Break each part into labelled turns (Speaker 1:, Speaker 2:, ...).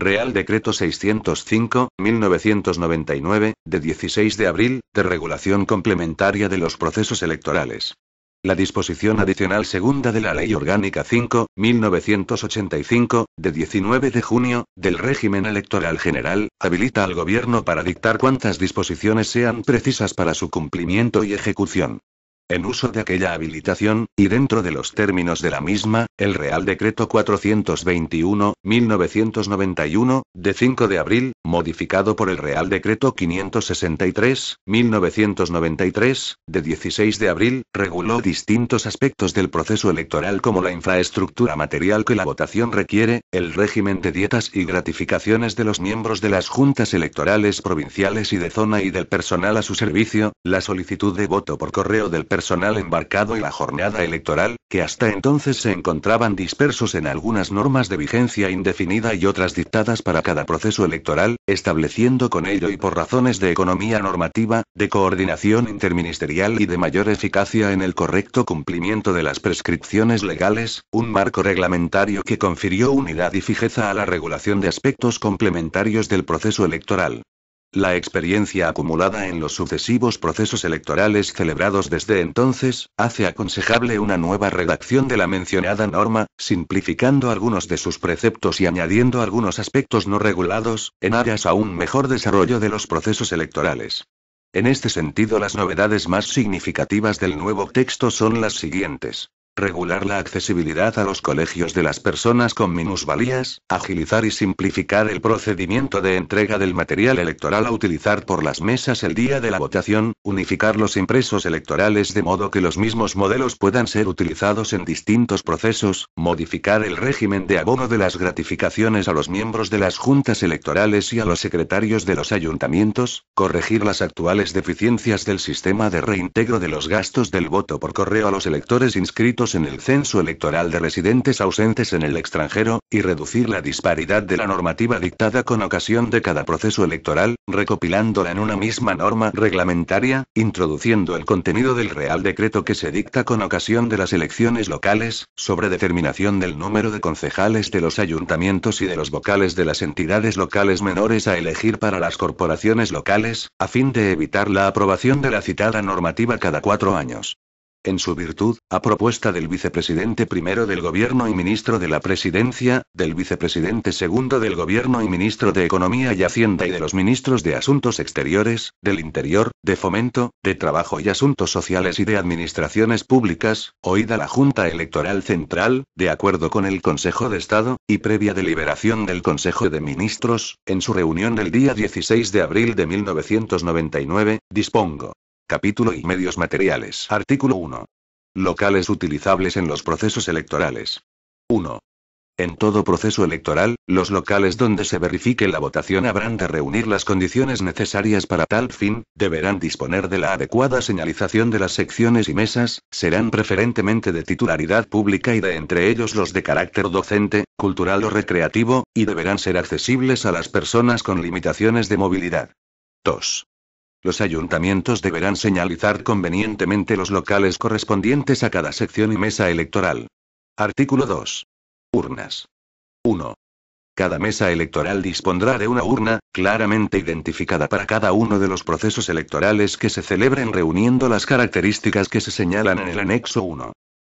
Speaker 1: Real Decreto 605-1999, de 16 de abril, de regulación complementaria de los procesos electorales. La disposición adicional segunda de la Ley Orgánica 5, 1985, de 19 de junio, del régimen electoral general, habilita al Gobierno para dictar cuantas disposiciones sean precisas para su cumplimiento y ejecución. En uso de aquella habilitación, y dentro de los términos de la misma, el Real Decreto 421-1991, de 5 de abril, modificado por el Real Decreto 563-1993, de 16 de abril, reguló distintos aspectos del proceso electoral como la infraestructura material que la votación requiere, el régimen de dietas y gratificaciones de los miembros de las juntas electorales provinciales y de zona y del personal a su servicio, la solicitud de voto por correo del personal personal embarcado y la jornada electoral, que hasta entonces se encontraban dispersos en algunas normas de vigencia indefinida y otras dictadas para cada proceso electoral, estableciendo con ello y por razones de economía normativa, de coordinación interministerial y de mayor eficacia en el correcto cumplimiento de las prescripciones legales, un marco reglamentario que confirió unidad y fijeza a la regulación de aspectos complementarios del proceso electoral. La experiencia acumulada en los sucesivos procesos electorales celebrados desde entonces, hace aconsejable una nueva redacción de la mencionada norma, simplificando algunos de sus preceptos y añadiendo algunos aspectos no regulados, en áreas a un mejor desarrollo de los procesos electorales. En este sentido, las novedades más significativas del nuevo texto son las siguientes regular la accesibilidad a los colegios de las personas con minusvalías, agilizar y simplificar el procedimiento de entrega del material electoral a utilizar por las mesas el día de la votación, unificar los impresos electorales de modo que los mismos modelos puedan ser utilizados en distintos procesos, modificar el régimen de abono de las gratificaciones a los miembros de las juntas electorales y a los secretarios de los ayuntamientos, corregir las actuales deficiencias del sistema de reintegro de los gastos del voto por correo a los electores inscritos en el censo electoral de residentes ausentes en el extranjero, y reducir la disparidad de la normativa dictada con ocasión de cada proceso electoral, recopilándola en una misma norma reglamentaria, introduciendo el contenido del Real Decreto que se dicta con ocasión de las elecciones locales, sobre determinación del número de concejales de los ayuntamientos y de los vocales de las entidades locales menores a elegir para las corporaciones locales, a fin de evitar la aprobación de la citada normativa cada cuatro años en su virtud, a propuesta del vicepresidente primero del Gobierno y ministro de la Presidencia, del vicepresidente segundo del Gobierno y ministro de Economía y Hacienda y de los ministros de Asuntos Exteriores, del Interior, de Fomento, de Trabajo y Asuntos Sociales y de Administraciones Públicas, oída la Junta Electoral Central, de acuerdo con el Consejo de Estado, y previa deliberación del Consejo de Ministros, en su reunión del día 16 de abril de 1999, dispongo Capítulo y medios materiales. Artículo 1. Locales utilizables en los procesos electorales. 1. En todo proceso electoral, los locales donde se verifique la votación habrán de reunir las condiciones necesarias para tal fin, deberán disponer de la adecuada señalización de las secciones y mesas, serán preferentemente de titularidad pública y de entre ellos los de carácter docente, cultural o recreativo, y deberán ser accesibles a las personas con limitaciones de movilidad. 2. Los ayuntamientos deberán señalizar convenientemente los locales correspondientes a cada sección y mesa electoral. Artículo 2. Urnas. 1. Cada mesa electoral dispondrá de una urna, claramente identificada para cada uno de los procesos electorales que se celebren reuniendo las características que se señalan en el anexo 1.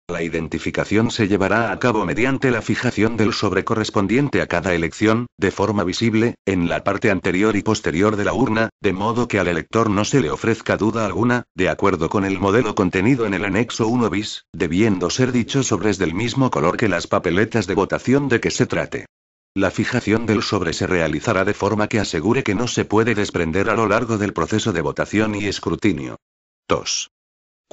Speaker 1: La identificación se llevará a cabo mediante la fijación del sobre correspondiente a cada elección, de forma visible, en la parte anterior y posterior de la urna, de modo que al elector no se le ofrezca duda alguna, de acuerdo con el modelo contenido en el anexo 1 bis, debiendo ser dichos sobres del mismo color que las papeletas de votación de que se trate. La fijación del sobre se realizará de forma que asegure que no se puede desprender a lo largo del proceso de votación y escrutinio. 2.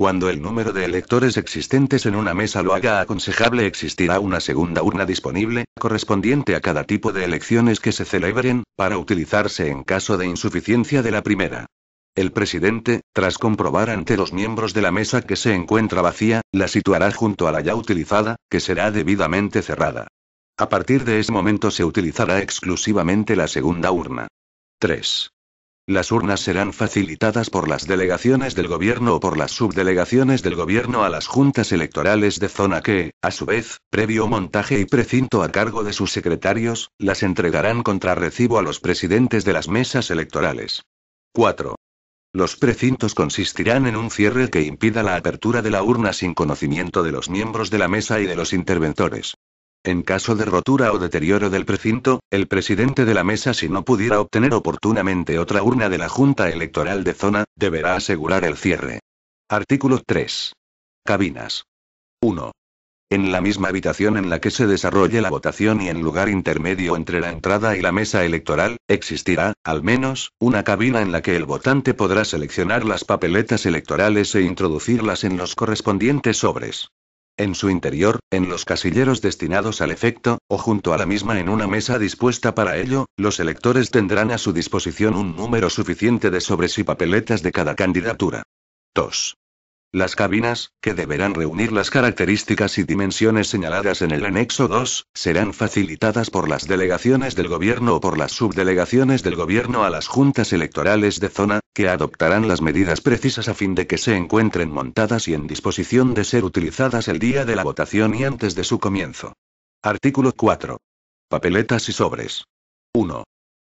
Speaker 1: Cuando el número de electores existentes en una mesa lo haga aconsejable, existirá una segunda urna disponible, correspondiente a cada tipo de elecciones que se celebren, para utilizarse en caso de insuficiencia de la primera. El presidente, tras comprobar ante los miembros de la mesa que se encuentra vacía, la situará junto a la ya utilizada, que será debidamente cerrada. A partir de ese momento se utilizará exclusivamente la segunda urna. 3. Las urnas serán facilitadas por las delegaciones del gobierno o por las subdelegaciones del gobierno a las juntas electorales de zona que, a su vez, previo montaje y precinto a cargo de sus secretarios, las entregarán contra recibo a los presidentes de las mesas electorales. 4. Los precintos consistirán en un cierre que impida la apertura de la urna sin conocimiento de los miembros de la mesa y de los interventores. En caso de rotura o deterioro del precinto, el presidente de la mesa si no pudiera obtener oportunamente otra urna de la Junta Electoral de Zona, deberá asegurar el cierre. Artículo 3. Cabinas. 1. En la misma habitación en la que se desarrolle la votación y en lugar intermedio entre la entrada y la mesa electoral, existirá, al menos, una cabina en la que el votante podrá seleccionar las papeletas electorales e introducirlas en los correspondientes sobres en su interior, en los casilleros destinados al efecto, o junto a la misma en una mesa dispuesta para ello, los electores tendrán a su disposición un número suficiente de sobres y papeletas de cada candidatura. 2. Las cabinas, que deberán reunir las características y dimensiones señaladas en el anexo 2, serán facilitadas por las delegaciones del gobierno o por las subdelegaciones del gobierno a las juntas electorales de zona, que adoptarán las medidas precisas a fin de que se encuentren montadas y en disposición de ser utilizadas el día de la votación y antes de su comienzo. Artículo 4. Papeletas y sobres. 1.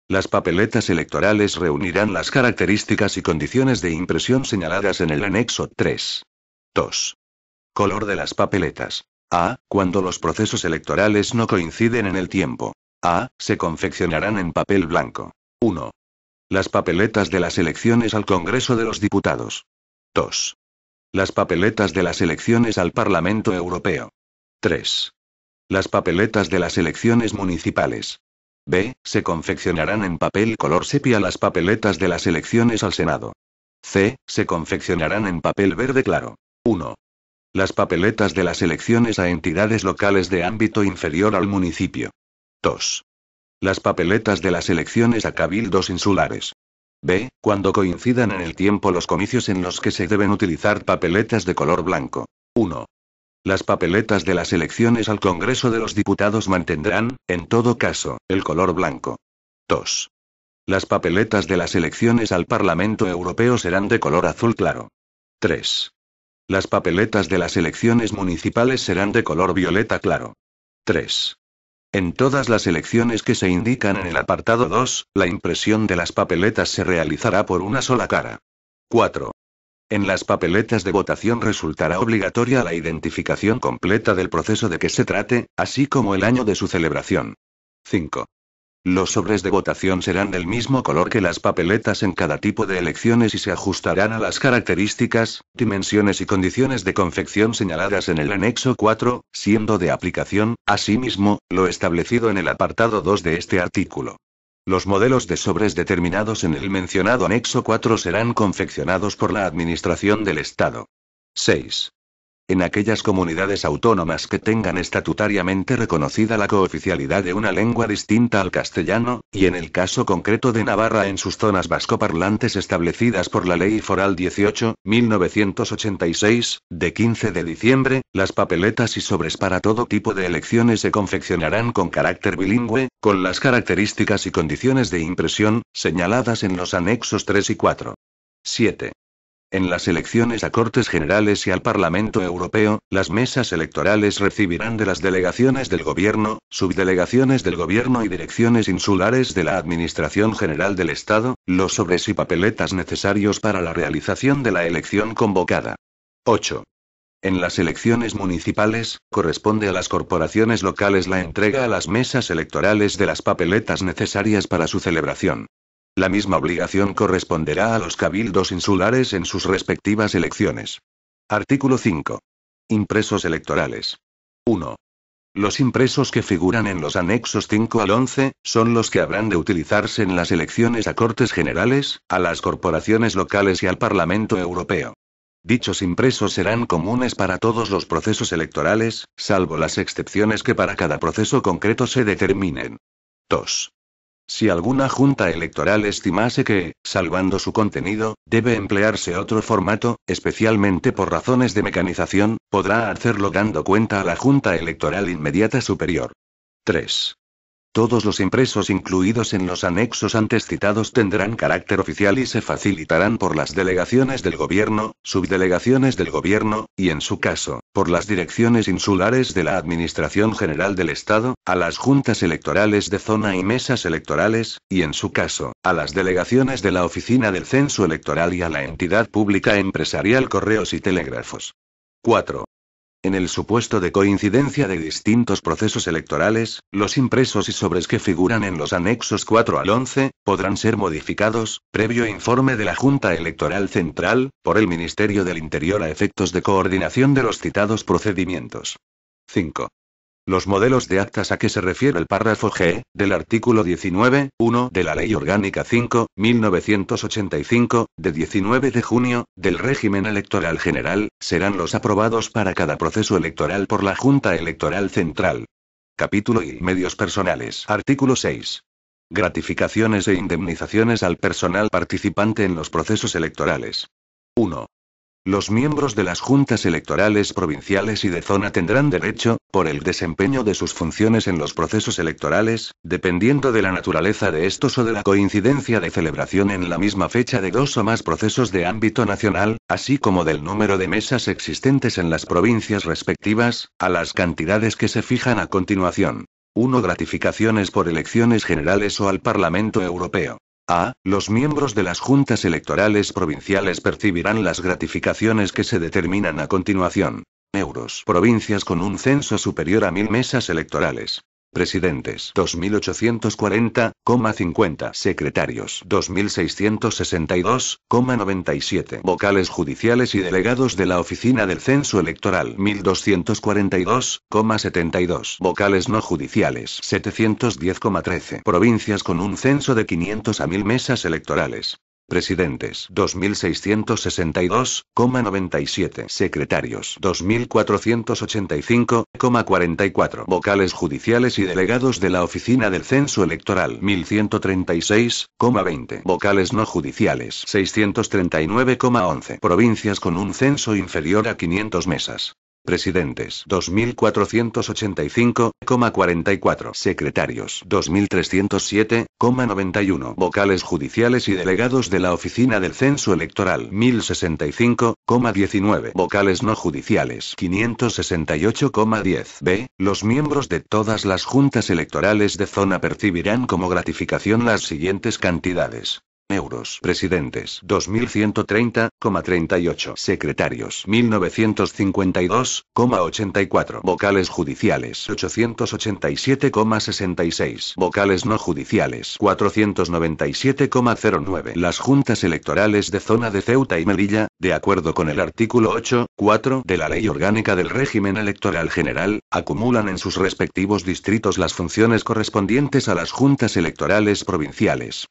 Speaker 1: Las papeletas electorales reunirán las características y condiciones de impresión señaladas en el anexo 3. 2. Color de las papeletas. A. Cuando los procesos electorales no coinciden en el tiempo. A. Se confeccionarán en papel blanco. 1. Las papeletas de las elecciones al Congreso de los Diputados. 2. Las papeletas de las elecciones al Parlamento Europeo. 3. Las papeletas de las elecciones municipales. B. Se confeccionarán en papel color sepia las papeletas de las elecciones al Senado. C. Se confeccionarán en papel verde claro. 1. Las papeletas de las elecciones a entidades locales de ámbito inferior al municipio. 2. Las papeletas de las elecciones a cabildos insulares. B. Cuando coincidan en el tiempo los comicios en los que se deben utilizar papeletas de color blanco. Las papeletas de las elecciones al Congreso de los Diputados mantendrán, en todo caso, el color blanco. 2. Las papeletas de las elecciones al Parlamento Europeo serán de color azul claro. 3. Las papeletas de las elecciones municipales serán de color violeta claro. 3. En todas las elecciones que se indican en el apartado 2, la impresión de las papeletas se realizará por una sola cara. 4. En las papeletas de votación resultará obligatoria la identificación completa del proceso de que se trate, así como el año de su celebración. 5. Los sobres de votación serán del mismo color que las papeletas en cada tipo de elecciones y se ajustarán a las características, dimensiones y condiciones de confección señaladas en el anexo 4, siendo de aplicación, asimismo, lo establecido en el apartado 2 de este artículo. Los modelos de sobres determinados en el mencionado anexo 4 serán confeccionados por la Administración del Estado. 6 en aquellas comunidades autónomas que tengan estatutariamente reconocida la cooficialidad de una lengua distinta al castellano, y en el caso concreto de Navarra en sus zonas vascoparlantes establecidas por la Ley Foral 18, 1986, de 15 de diciembre, las papeletas y sobres para todo tipo de elecciones se confeccionarán con carácter bilingüe, con las características y condiciones de impresión, señaladas en los anexos 3 y 4. 7. En las elecciones a Cortes Generales y al Parlamento Europeo, las mesas electorales recibirán de las delegaciones del Gobierno, subdelegaciones del Gobierno y direcciones insulares de la Administración General del Estado, los sobres y papeletas necesarios para la realización de la elección convocada. 8. En las elecciones municipales, corresponde a las corporaciones locales la entrega a las mesas electorales de las papeletas necesarias para su celebración. La misma obligación corresponderá a los cabildos insulares en sus respectivas elecciones. Artículo 5. Impresos electorales. 1. Los impresos que figuran en los anexos 5 al 11, son los que habrán de utilizarse en las elecciones a Cortes Generales, a las corporaciones locales y al Parlamento Europeo. Dichos impresos serán comunes para todos los procesos electorales, salvo las excepciones que para cada proceso concreto se determinen. 2. Si alguna junta electoral estimase que, salvando su contenido, debe emplearse otro formato, especialmente por razones de mecanización, podrá hacerlo dando cuenta a la junta electoral inmediata superior. 3. Todos los impresos incluidos en los anexos antes citados tendrán carácter oficial y se facilitarán por las delegaciones del gobierno, subdelegaciones del gobierno, y en su caso, por las direcciones insulares de la Administración General del Estado, a las juntas electorales de zona y mesas electorales, y en su caso, a las delegaciones de la Oficina del Censo Electoral y a la entidad pública empresarial Correos y Telégrafos. 4. En el supuesto de coincidencia de distintos procesos electorales, los impresos y sobres que figuran en los anexos 4 al 11, podrán ser modificados, previo informe de la Junta Electoral Central, por el Ministerio del Interior a efectos de coordinación de los citados procedimientos. 5. Los modelos de actas a que se refiere el párrafo G, del artículo 19, 1 de la Ley Orgánica 5, 1985, de 19 de junio, del régimen electoral general, serán los aprobados para cada proceso electoral por la Junta Electoral Central. Capítulo y medios personales. Artículo 6. Gratificaciones e indemnizaciones al personal participante en los procesos electorales. 1. Los miembros de las juntas electorales provinciales y de zona tendrán derecho, por el desempeño de sus funciones en los procesos electorales, dependiendo de la naturaleza de estos o de la coincidencia de celebración en la misma fecha de dos o más procesos de ámbito nacional, así como del número de mesas existentes en las provincias respectivas, a las cantidades que se fijan a continuación. 1. Gratificaciones por elecciones generales o al Parlamento Europeo. A. Los miembros de las juntas electorales provinciales percibirán las gratificaciones que se determinan a continuación. Euros. Provincias con un censo superior a mil mesas electorales presidentes 2840,50 secretarios 2662,97 vocales judiciales y delegados de la oficina del censo electoral 1242,72 vocales no judiciales 710,13 provincias con un censo de 500 a 1000 mesas electorales Presidentes 2662,97. Secretarios 2485,44. Vocales judiciales y delegados de la Oficina del Censo Electoral 1136,20. Vocales no judiciales 639,11. Provincias con un censo inferior a 500 mesas presidentes 2485,44, secretarios 2307,91, vocales judiciales y delegados de la Oficina del Censo Electoral 1065,19, vocales no judiciales 568,10. B. Los miembros de todas las juntas electorales de zona percibirán como gratificación las siguientes cantidades euros. Presidentes 2130,38. Secretarios 1952,84. Vocales judiciales 887,66. Vocales no judiciales 497,09. Las juntas electorales de zona de Ceuta y Melilla, de acuerdo con el artículo 84 de la Ley Orgánica del Régimen Electoral General, acumulan en sus respectivos distritos las funciones correspondientes a las juntas electorales provinciales.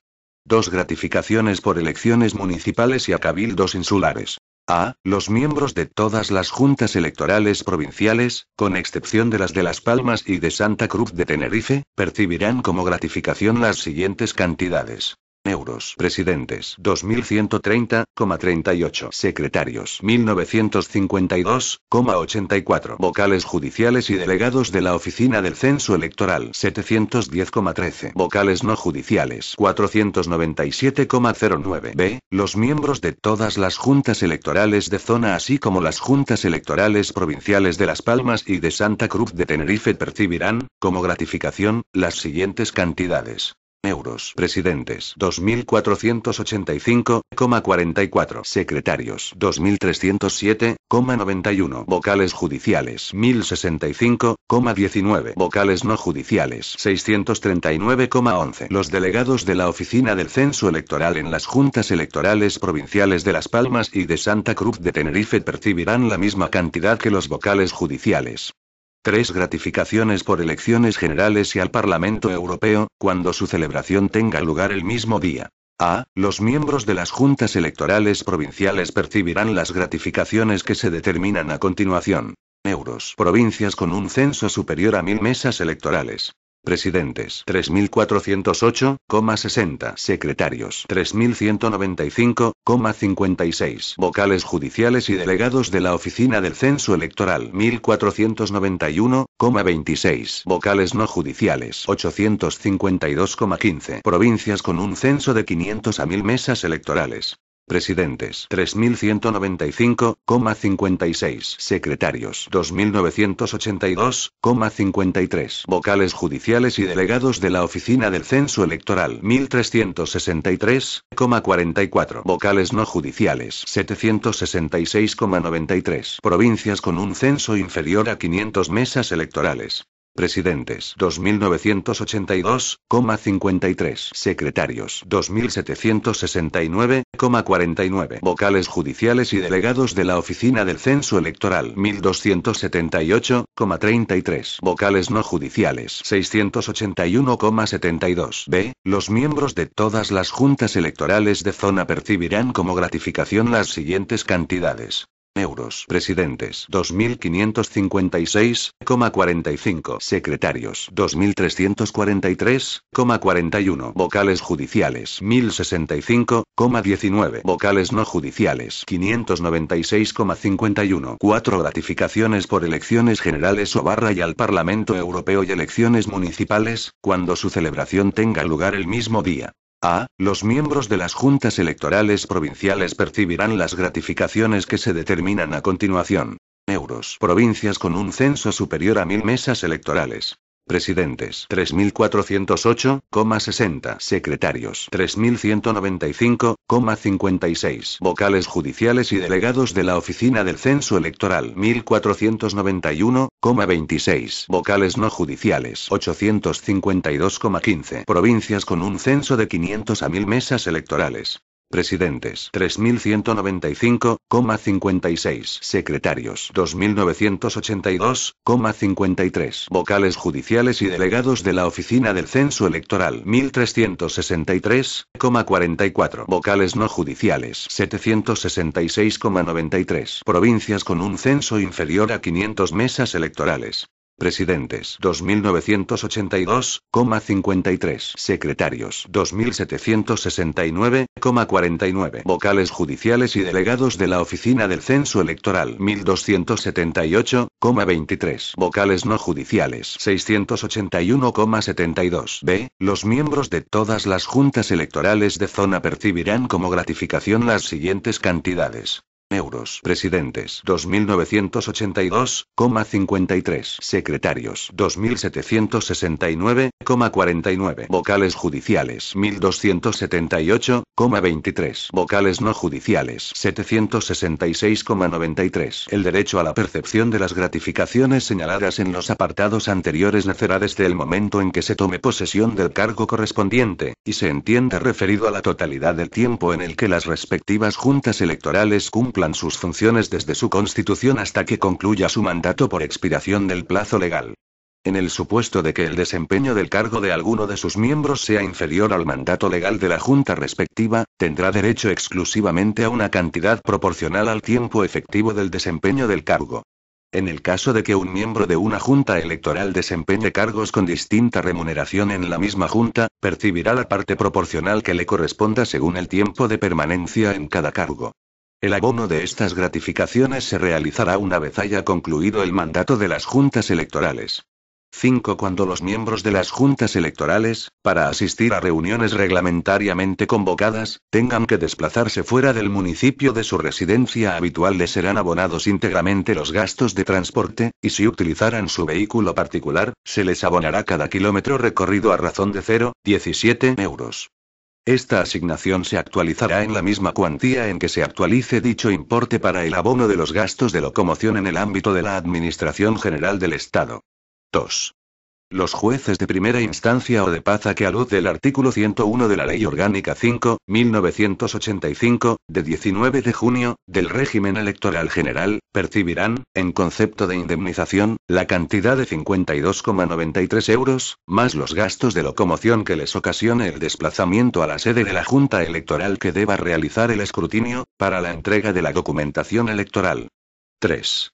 Speaker 1: Dos gratificaciones por elecciones municipales y a cabildos insulares. A. Los miembros de todas las juntas electorales provinciales, con excepción de las de Las Palmas y de Santa Cruz de Tenerife, percibirán como gratificación las siguientes cantidades euros. Presidentes 2130,38. Secretarios 1952,84. Vocales judiciales y delegados de la Oficina del Censo Electoral 710,13. Vocales no judiciales 497,09. B. Los miembros de todas las juntas electorales de zona así como las juntas electorales provinciales de Las Palmas y de Santa Cruz de Tenerife percibirán, como gratificación, las siguientes cantidades euros. Presidentes 2.485,44. Secretarios 2.307,91. Vocales judiciales 1.065,19. Vocales no judiciales 639,11. Los delegados de la Oficina del Censo Electoral en las juntas electorales provinciales de Las Palmas y de Santa Cruz de Tenerife percibirán la misma cantidad que los vocales judiciales tres gratificaciones por elecciones generales y al Parlamento Europeo, cuando su celebración tenga lugar el mismo día. A. Los miembros de las juntas electorales provinciales percibirán las gratificaciones que se determinan a continuación. Euros. Provincias con un censo superior a mil mesas electorales presidentes 3.408,60, secretarios 3.195,56, vocales judiciales y delegados de la Oficina del Censo Electoral 1.491,26, vocales no judiciales 852,15, provincias con un censo de 500 a 1.000 mesas electorales Presidentes 3195,56 Secretarios 2982,53 Vocales judiciales y delegados de la Oficina del Censo Electoral 1363,44 Vocales no judiciales 766,93 Provincias con un censo inferior a 500 mesas electorales presidentes 2982,53, secretarios 2769,49, vocales judiciales y delegados de la Oficina del Censo Electoral 1278,33, vocales no judiciales 681,72. B. Los miembros de todas las juntas electorales de zona percibirán como gratificación las siguientes cantidades euros. Presidentes 2.556,45. Secretarios 2.343,41. Vocales judiciales 1.065,19. Vocales no judiciales 596,51. Cuatro gratificaciones por elecciones generales o barra y al Parlamento Europeo y elecciones municipales, cuando su celebración tenga lugar el mismo día. A. Los miembros de las juntas electorales provinciales percibirán las gratificaciones que se determinan a continuación. Euros. Provincias con un censo superior a mil mesas electorales. Presidentes 3.408,60. Secretarios 3.195,56. Vocales judiciales y delegados de la Oficina del Censo Electoral 1.491,26. Vocales no judiciales 852,15. Provincias con un censo de 500 a 1.000 mesas electorales. Presidentes 3195,56 Secretarios 2982,53 Vocales judiciales y delegados de la Oficina del Censo Electoral 1363,44 Vocales no judiciales 766,93 Provincias con un censo inferior a 500 mesas electorales Presidentes 2982,53. Secretarios 2769,49. Vocales judiciales y delegados de la Oficina del Censo Electoral 1278,23. Vocales no judiciales 681,72. B. Los miembros de todas las juntas electorales de zona percibirán como gratificación las siguientes cantidades euros. Presidentes 2.982,53. Secretarios 2.769,49. Vocales judiciales 1.278,23. Vocales no judiciales 766,93. El derecho a la percepción de las gratificaciones señaladas en los apartados anteriores nacerá desde el momento en que se tome posesión del cargo correspondiente, y se entienda referido a la totalidad del tiempo en el que las respectivas juntas electorales cumplen sus funciones desde su constitución hasta que concluya su mandato por expiración del plazo legal. En el supuesto de que el desempeño del cargo de alguno de sus miembros sea inferior al mandato legal de la Junta respectiva, tendrá derecho exclusivamente a una cantidad proporcional al tiempo efectivo del desempeño del cargo. En el caso de que un miembro de una junta electoral desempeñe cargos con distinta remuneración en la misma junta, percibirá la parte proporcional que le corresponda según el tiempo de permanencia en cada cargo. El abono de estas gratificaciones se realizará una vez haya concluido el mandato de las juntas electorales. 5. Cuando los miembros de las juntas electorales, para asistir a reuniones reglamentariamente convocadas, tengan que desplazarse fuera del municipio de su residencia habitual, les serán abonados íntegramente los gastos de transporte, y si utilizaran su vehículo particular, se les abonará cada kilómetro recorrido a razón de 0,17 euros. Esta asignación se actualizará en la misma cuantía en que se actualice dicho importe para el abono de los gastos de locomoción en el ámbito de la Administración General del Estado. 2. Los jueces de primera instancia o de paz a que a luz del artículo 101 de la Ley Orgánica 5, 1985, de 19 de junio, del régimen electoral general, percibirán, en concepto de indemnización, la cantidad de 52,93 euros, más los gastos de locomoción que les ocasione el desplazamiento a la sede de la Junta Electoral que deba realizar el escrutinio, para la entrega de la documentación electoral. 3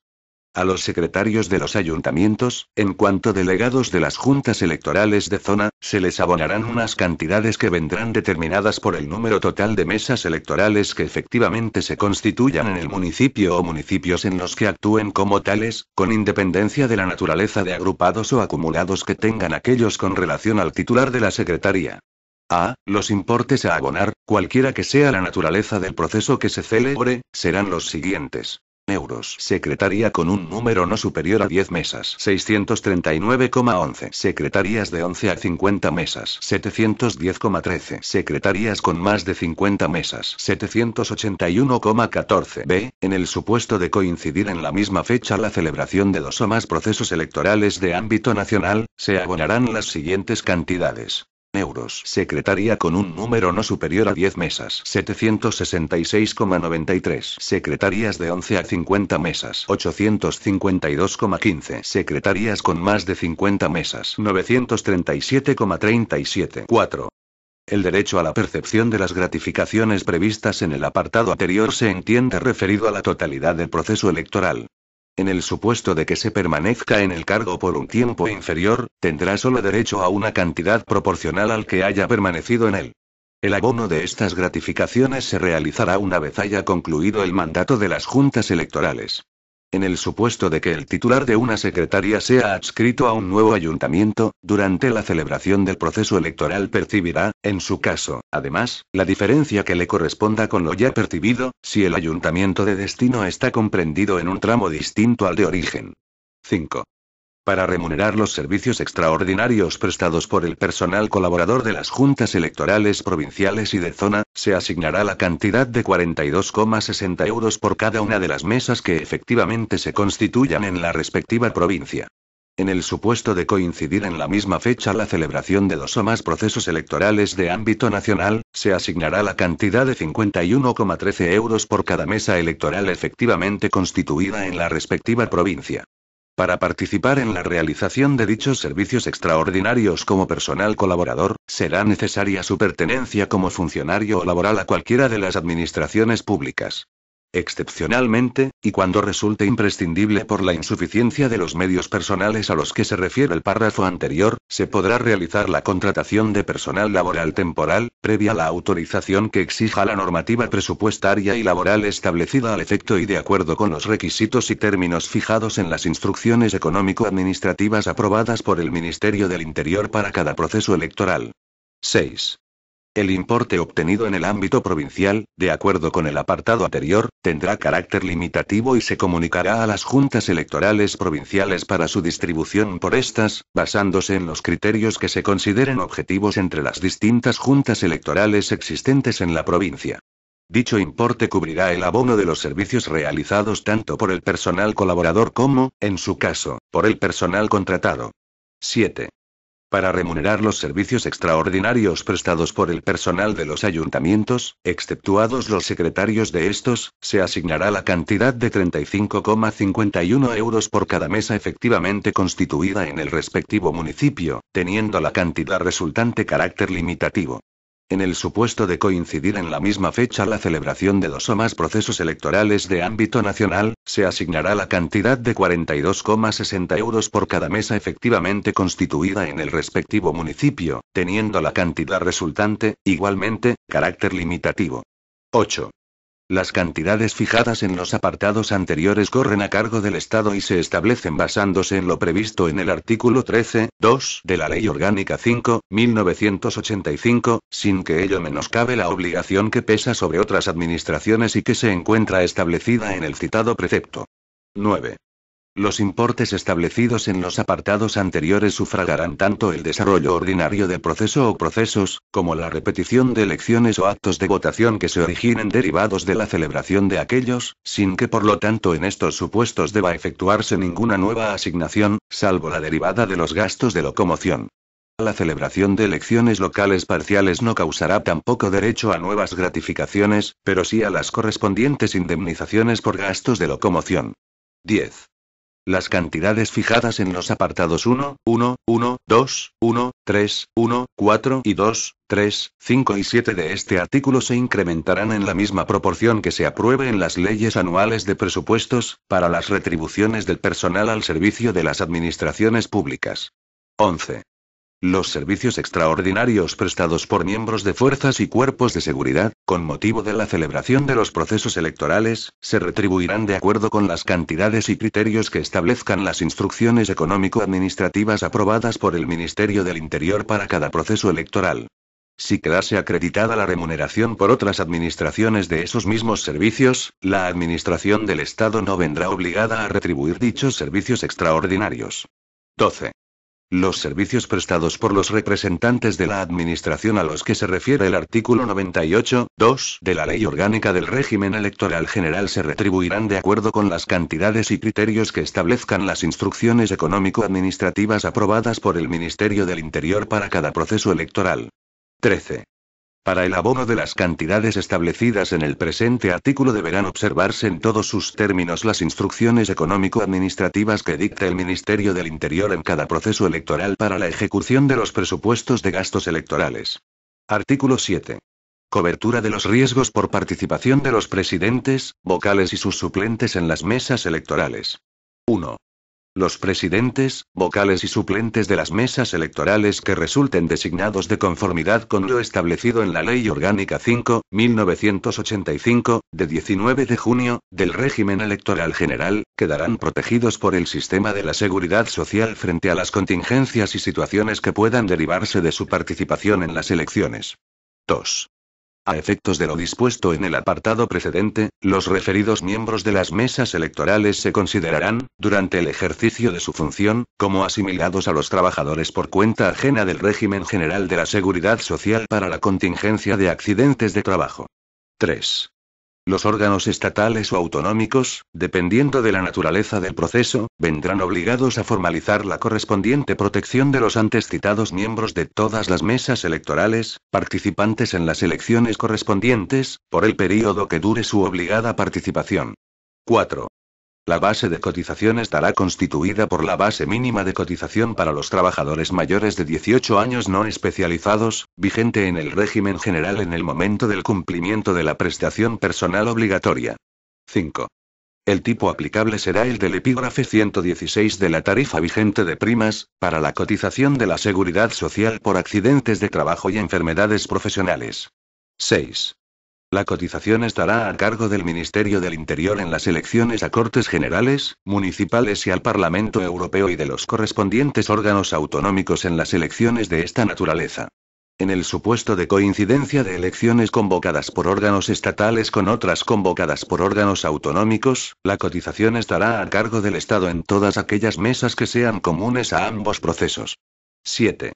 Speaker 1: a los secretarios de los ayuntamientos, en cuanto delegados de las juntas electorales de zona, se les abonarán unas cantidades que vendrán determinadas por el número total de mesas electorales que efectivamente se constituyan en el municipio o municipios en los que actúen como tales, con independencia de la naturaleza de agrupados o acumulados que tengan aquellos con relación al titular de la secretaría. A. Los importes a abonar, cualquiera que sea la naturaleza del proceso que se celebre, serán los siguientes euros. Secretaría con un número no superior a 10 mesas. 639,11. Secretarías de 11 a 50 mesas. 710,13. Secretarías con más de 50 mesas. 781,14. B. En el supuesto de coincidir en la misma fecha la celebración de dos o más procesos electorales de ámbito nacional, se abonarán las siguientes cantidades euros. Secretaría con un número no superior a 10 mesas. 766,93. Secretarías de 11 a 50 mesas. 852,15. Secretarías con más de 50 mesas. 937,37. 4. El derecho a la percepción de las gratificaciones previstas en el apartado anterior se entiende referido a la totalidad del proceso electoral. En el supuesto de que se permanezca en el cargo por un tiempo inferior, tendrá solo derecho a una cantidad proporcional al que haya permanecido en él. El abono de estas gratificaciones se realizará una vez haya concluido el mandato de las juntas electorales. En el supuesto de que el titular de una secretaría sea adscrito a un nuevo ayuntamiento, durante la celebración del proceso electoral percibirá, en su caso, además, la diferencia que le corresponda con lo ya percibido, si el ayuntamiento de destino está comprendido en un tramo distinto al de origen. 5 para remunerar los servicios extraordinarios prestados por el personal colaborador de las juntas electorales provinciales y de zona, se asignará la cantidad de 42,60 euros por cada una de las mesas que efectivamente se constituyan en la respectiva provincia. En el supuesto de coincidir en la misma fecha la celebración de dos o más procesos electorales de ámbito nacional, se asignará la cantidad de 51,13 euros por cada mesa electoral efectivamente constituida en la respectiva provincia para participar en la realización de dichos servicios extraordinarios como personal colaborador, será necesaria su pertenencia como funcionario o laboral a cualquiera de las administraciones públicas. Excepcionalmente, y cuando resulte imprescindible por la insuficiencia de los medios personales a los que se refiere el párrafo anterior, se podrá realizar la contratación de personal laboral temporal, previa la autorización que exija la normativa presupuestaria y laboral establecida al efecto y de acuerdo con los requisitos y términos fijados en las instrucciones económico-administrativas aprobadas por el Ministerio del Interior para cada proceso electoral. 6. El importe obtenido en el ámbito provincial, de acuerdo con el apartado anterior, tendrá carácter limitativo y se comunicará a las juntas electorales provinciales para su distribución por estas, basándose en los criterios que se consideren objetivos entre las distintas juntas electorales existentes en la provincia. Dicho importe cubrirá el abono de los servicios realizados tanto por el personal colaborador como, en su caso, por el personal contratado. 7 para remunerar los servicios extraordinarios prestados por el personal de los ayuntamientos, exceptuados los secretarios de estos, se asignará la cantidad de 35,51 euros por cada mesa efectivamente constituida en el respectivo municipio, teniendo la cantidad resultante carácter limitativo. En el supuesto de coincidir en la misma fecha la celebración de dos o más procesos electorales de ámbito nacional, se asignará la cantidad de 42,60 euros por cada mesa efectivamente constituida en el respectivo municipio, teniendo la cantidad resultante, igualmente, carácter limitativo. 8. Las cantidades fijadas en los apartados anteriores corren a cargo del Estado y se establecen basándose en lo previsto en el artículo 13, 2 de la Ley Orgánica 5, 1985, sin que ello menoscabe la obligación que pesa sobre otras administraciones y que se encuentra establecida en el citado precepto. 9. Los importes establecidos en los apartados anteriores sufragarán tanto el desarrollo ordinario de proceso o procesos, como la repetición de elecciones o actos de votación que se originen derivados de la celebración de aquellos, sin que por lo tanto en estos supuestos deba efectuarse ninguna nueva asignación, salvo la derivada de los gastos de locomoción. La celebración de elecciones locales parciales no causará tampoco derecho a nuevas gratificaciones, pero sí a las correspondientes indemnizaciones por gastos de locomoción. 10. Las cantidades fijadas en los apartados 1, 1, 1, 2, 1, 3, 1, 4 y 2, 3, 5 y 7 de este artículo se incrementarán en la misma proporción que se apruebe en las leyes anuales de presupuestos, para las retribuciones del personal al servicio de las administraciones públicas. 11. Los servicios extraordinarios prestados por miembros de fuerzas y cuerpos de seguridad, con motivo de la celebración de los procesos electorales, se retribuirán de acuerdo con las cantidades y criterios que establezcan las instrucciones económico-administrativas aprobadas por el Ministerio del Interior para cada proceso electoral. Si quedase acreditada la remuneración por otras administraciones de esos mismos servicios, la Administración del Estado no vendrá obligada a retribuir dichos servicios extraordinarios. 12. Los servicios prestados por los representantes de la Administración a los que se refiere el artículo 98, 2 de la Ley Orgánica del Régimen Electoral General se retribuirán de acuerdo con las cantidades y criterios que establezcan las instrucciones económico-administrativas aprobadas por el Ministerio del Interior para cada proceso electoral. 13. Para el abono de las cantidades establecidas en el presente artículo deberán observarse en todos sus términos las instrucciones económico-administrativas que dicta el Ministerio del Interior en cada proceso electoral para la ejecución de los presupuestos de gastos electorales. Artículo 7. Cobertura de los riesgos por participación de los presidentes, vocales y sus suplentes en las mesas electorales. 1. Los presidentes, vocales y suplentes de las mesas electorales que resulten designados de conformidad con lo establecido en la Ley Orgánica 5, 1985, de 19 de junio, del régimen electoral general, quedarán protegidos por el sistema de la seguridad social frente a las contingencias y situaciones que puedan derivarse de su participación en las elecciones. 2. A efectos de lo dispuesto en el apartado precedente, los referidos miembros de las mesas electorales se considerarán, durante el ejercicio de su función, como asimilados a los trabajadores por cuenta ajena del régimen general de la seguridad social para la contingencia de accidentes de trabajo. 3. Los órganos estatales o autonómicos, dependiendo de la naturaleza del proceso, vendrán obligados a formalizar la correspondiente protección de los antes citados miembros de todas las mesas electorales, participantes en las elecciones correspondientes, por el período que dure su obligada participación. 4. La base de cotización estará constituida por la base mínima de cotización para los trabajadores mayores de 18 años no especializados, vigente en el régimen general en el momento del cumplimiento de la prestación personal obligatoria. 5. El tipo aplicable será el del epígrafe 116 de la tarifa vigente de primas, para la cotización de la seguridad social por accidentes de trabajo y enfermedades profesionales. 6. La cotización estará a cargo del Ministerio del Interior en las elecciones a Cortes Generales, municipales y al Parlamento Europeo y de los correspondientes órganos autonómicos en las elecciones de esta naturaleza. En el supuesto de coincidencia de elecciones convocadas por órganos estatales con otras convocadas por órganos autonómicos, la cotización estará a cargo del Estado en todas aquellas mesas que sean comunes a ambos procesos. 7.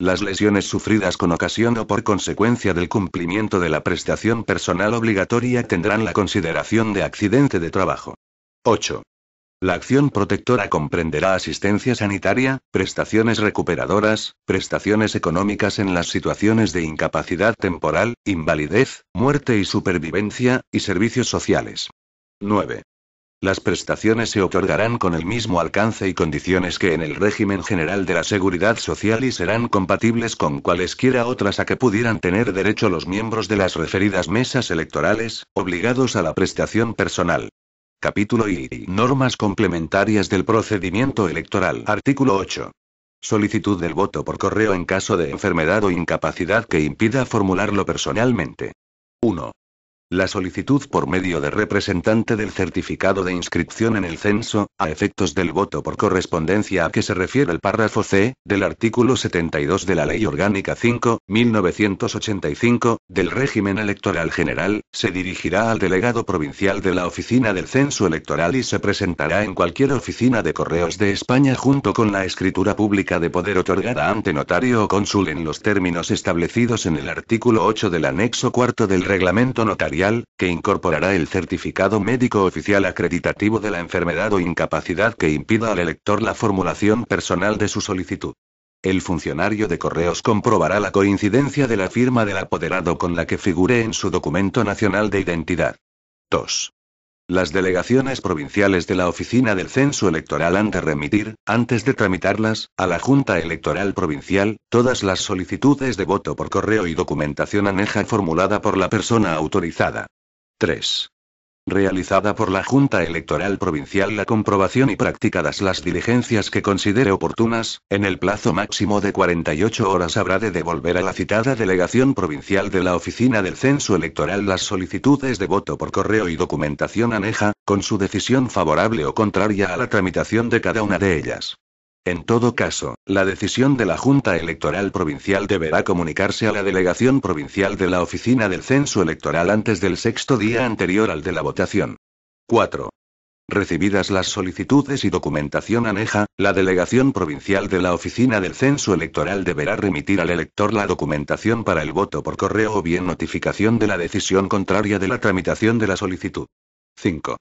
Speaker 1: Las lesiones sufridas con ocasión o por consecuencia del cumplimiento de la prestación personal obligatoria tendrán la consideración de accidente de trabajo. 8. La acción protectora comprenderá asistencia sanitaria, prestaciones recuperadoras, prestaciones económicas en las situaciones de incapacidad temporal, invalidez, muerte y supervivencia, y servicios sociales. 9. Las prestaciones se otorgarán con el mismo alcance y condiciones que en el régimen general de la seguridad social y serán compatibles con cualesquiera otras a que pudieran tener derecho los miembros de las referidas mesas electorales, obligados a la prestación personal. Capítulo I. normas complementarias del procedimiento electoral. Artículo 8. Solicitud del voto por correo en caso de enfermedad o incapacidad que impida formularlo personalmente. 1. La solicitud por medio de representante del certificado de inscripción en el censo, a efectos del voto por correspondencia a que se refiere el párrafo C, del artículo 72 de la Ley Orgánica 5, 1985, del régimen electoral general, se dirigirá al delegado provincial de la Oficina del Censo Electoral y se presentará en cualquier oficina de correos de España junto con la escritura pública de poder otorgada ante notario o cónsul en los términos establecidos en el artículo 8 del anexo cuarto del reglamento notarial que incorporará el certificado médico oficial acreditativo de la enfermedad o incapacidad que impida al elector la formulación personal de su solicitud. El funcionario de correos comprobará la coincidencia de la firma del apoderado con la que figure en su documento nacional de identidad. 2. Las delegaciones provinciales de la Oficina del Censo Electoral han de remitir, antes de tramitarlas, a la Junta Electoral Provincial, todas las solicitudes de voto por correo y documentación aneja formulada por la persona autorizada. 3 realizada por la Junta Electoral Provincial la comprobación y practicadas las diligencias que considere oportunas, en el plazo máximo de 48 horas habrá de devolver a la citada delegación provincial de la Oficina del Censo Electoral las solicitudes de voto por correo y documentación aneja, con su decisión favorable o contraria a la tramitación de cada una de ellas. En todo caso, la decisión de la Junta Electoral Provincial deberá comunicarse a la delegación provincial de la Oficina del Censo Electoral antes del sexto día anterior al de la votación. 4. Recibidas las solicitudes y documentación aneja, la delegación provincial de la Oficina del Censo Electoral deberá remitir al elector la documentación para el voto por correo o bien notificación de la decisión contraria de la tramitación de la solicitud. 5.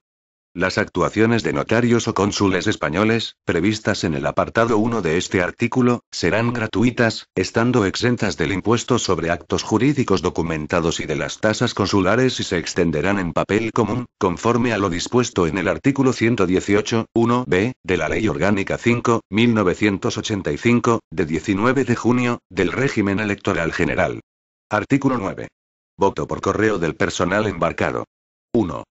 Speaker 1: Las actuaciones de notarios o cónsules españoles, previstas en el apartado 1 de este artículo, serán gratuitas, estando exentas del impuesto sobre actos jurídicos documentados y de las tasas consulares y se extenderán en papel común, conforme a lo dispuesto en el artículo 118, 1b, de la Ley Orgánica 5, 1985, de 19 de junio, del régimen electoral general. Artículo 9. Voto por correo del personal embarcado. 1.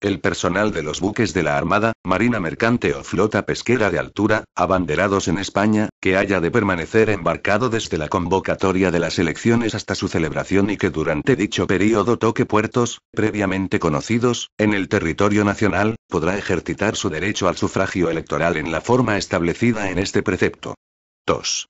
Speaker 1: El personal de los buques de la Armada, Marina Mercante o Flota Pesquera de Altura, abanderados en España, que haya de permanecer embarcado desde la convocatoria de las elecciones hasta su celebración y que durante dicho período toque puertos, previamente conocidos, en el territorio nacional, podrá ejercitar su derecho al sufragio electoral en la forma establecida en este precepto. 2.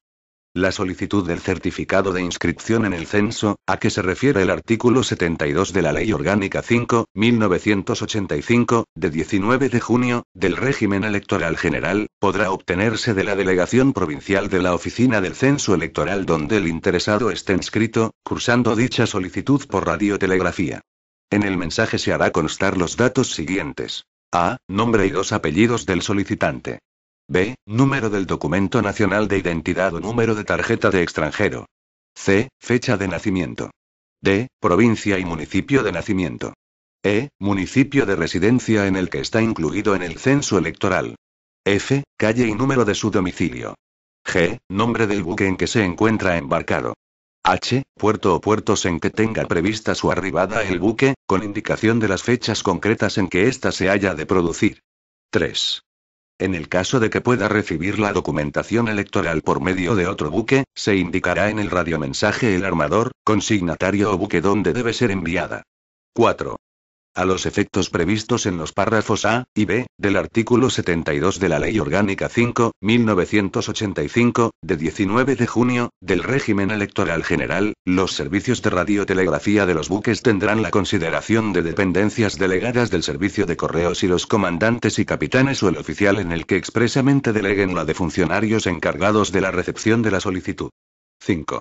Speaker 1: La solicitud del certificado de inscripción en el censo, a que se refiere el artículo 72 de la Ley Orgánica 5, 1985, de 19 de junio, del régimen electoral general, podrá obtenerse de la delegación provincial de la Oficina del Censo Electoral donde el interesado esté inscrito, cursando dicha solicitud por radiotelegrafía. En el mensaje se hará constar los datos siguientes. A. Nombre y dos apellidos del solicitante. B. Número del documento nacional de identidad o número de tarjeta de extranjero. C. Fecha de nacimiento. D. Provincia y municipio de nacimiento. E. Municipio de residencia en el que está incluido en el censo electoral. F. Calle y número de su domicilio. G. Nombre del buque en que se encuentra embarcado. H. Puerto o puertos en que tenga prevista su arribada el buque, con indicación de las fechas concretas en que ésta se haya de producir. 3. En el caso de que pueda recibir la documentación electoral por medio de otro buque, se indicará en el radiomensaje el armador, consignatario o buque donde debe ser enviada. 4 a los efectos previstos en los párrafos A y B del artículo 72 de la Ley Orgánica 5, 1985, de 19 de junio, del régimen electoral general, los servicios de radiotelegrafía de los buques tendrán la consideración de dependencias delegadas del servicio de correos y los comandantes y capitanes o el oficial en el que expresamente deleguen la de funcionarios encargados de la recepción de la solicitud. 5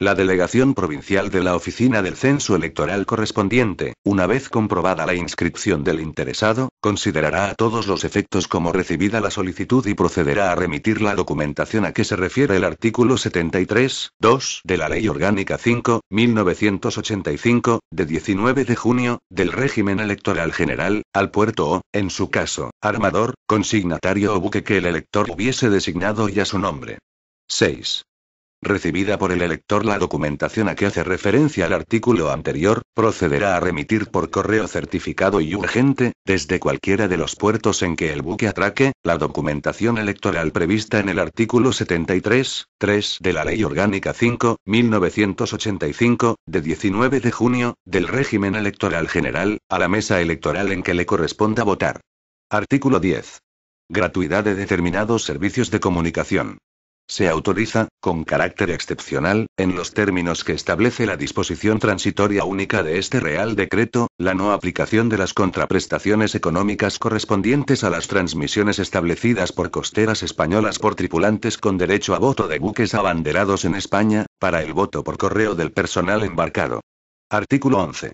Speaker 1: la delegación provincial de la oficina del censo electoral correspondiente, una vez comprobada la inscripción del interesado, considerará a todos los efectos como recibida la solicitud y procederá a remitir la documentación a que se refiere el artículo 73, 2 de la Ley Orgánica 5, 1985, de 19 de junio, del régimen electoral general, al puerto o, en su caso, armador, consignatario o buque que el elector hubiese designado ya su nombre. 6 recibida por el elector la documentación a que hace referencia al artículo anterior, procederá a remitir por correo certificado y urgente, desde cualquiera de los puertos en que el buque atraque, la documentación electoral prevista en el artículo 73, 3 de la Ley Orgánica 5, 1985, de 19 de junio, del régimen electoral general, a la mesa electoral en que le corresponda votar. Artículo 10. Gratuidad de determinados servicios de comunicación. Se autoriza, con carácter excepcional, en los términos que establece la disposición transitoria única de este Real Decreto, la no aplicación de las contraprestaciones económicas correspondientes a las transmisiones establecidas por costeras españolas por tripulantes con derecho a voto de buques abanderados en España, para el voto por correo del personal embarcado. Artículo 11.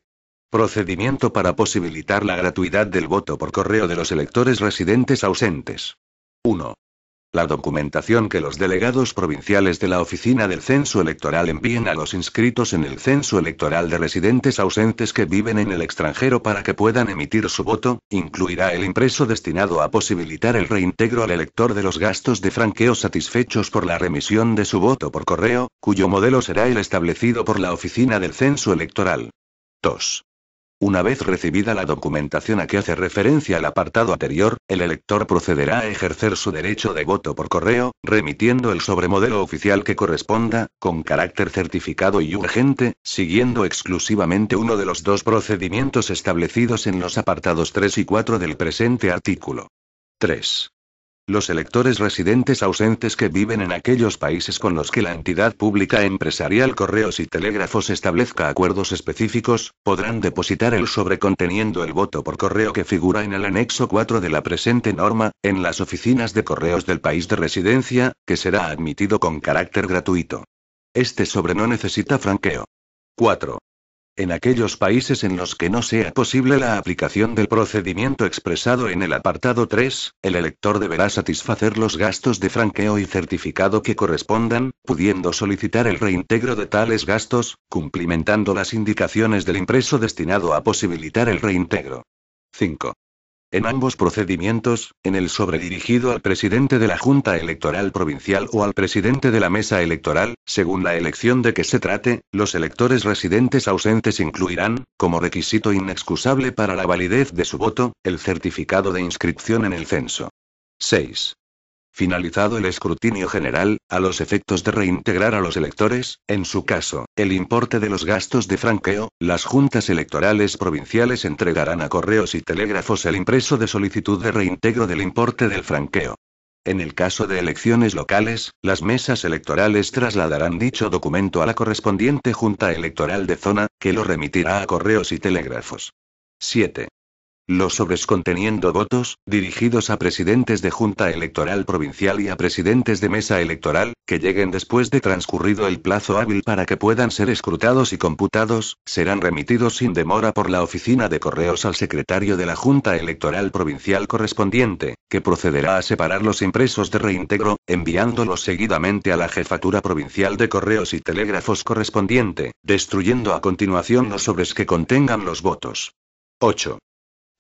Speaker 1: Procedimiento para posibilitar la gratuidad del voto por correo de los electores residentes ausentes. 1. La documentación que los delegados provinciales de la Oficina del Censo Electoral envíen a los inscritos en el Censo Electoral de residentes ausentes que viven en el extranjero para que puedan emitir su voto, incluirá el impreso destinado a posibilitar el reintegro al elector de los gastos de franqueo satisfechos por la remisión de su voto por correo, cuyo modelo será el establecido por la Oficina del Censo Electoral. 2. Una vez recibida la documentación a que hace referencia el apartado anterior, el elector procederá a ejercer su derecho de voto por correo, remitiendo el sobremodelo oficial que corresponda, con carácter certificado y urgente, siguiendo exclusivamente uno de los dos procedimientos establecidos en los apartados 3 y 4 del presente artículo. 3. Los electores residentes ausentes que viven en aquellos países con los que la entidad pública empresarial Correos y Telégrafos establezca acuerdos específicos, podrán depositar el sobre conteniendo el voto por correo que figura en el anexo 4 de la presente norma, en las oficinas de correos del país de residencia, que será admitido con carácter gratuito. Este sobre no necesita franqueo. 4 en aquellos países en los que no sea posible la aplicación del procedimiento expresado en el apartado 3, el elector deberá satisfacer los gastos de franqueo y certificado que correspondan, pudiendo solicitar el reintegro de tales gastos, cumplimentando las indicaciones del impreso destinado a posibilitar el reintegro. 5. En ambos procedimientos, en el sobredirigido al presidente de la Junta Electoral Provincial o al presidente de la Mesa Electoral, según la elección de que se trate, los electores residentes ausentes incluirán, como requisito inexcusable para la validez de su voto, el certificado de inscripción en el censo. 6. Finalizado el escrutinio general, a los efectos de reintegrar a los electores, en su caso, el importe de los gastos de franqueo, las juntas electorales provinciales entregarán a correos y telégrafos el impreso de solicitud de reintegro del importe del franqueo. En el caso de elecciones locales, las mesas electorales trasladarán dicho documento a la correspondiente junta electoral de zona, que lo remitirá a correos y telégrafos. 7. Los sobres conteniendo votos, dirigidos a presidentes de Junta Electoral Provincial y a presidentes de Mesa Electoral, que lleguen después de transcurrido el plazo hábil para que puedan ser escrutados y computados, serán remitidos sin demora por la oficina de correos al secretario de la Junta Electoral Provincial correspondiente, que procederá a separar los impresos de reintegro, enviándolos seguidamente a la Jefatura Provincial de Correos y Telégrafos correspondiente, destruyendo a continuación los sobres que contengan los votos. 8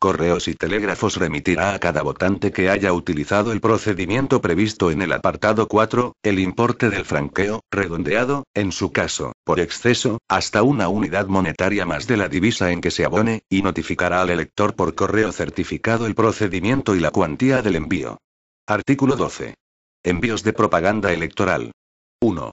Speaker 1: correos y telégrafos remitirá a cada votante que haya utilizado el procedimiento previsto en el apartado 4, el importe del franqueo, redondeado, en su caso, por exceso, hasta una unidad monetaria más de la divisa en que se abone, y notificará al elector por correo certificado el procedimiento y la cuantía del envío. Artículo 12. Envíos de propaganda electoral. 1.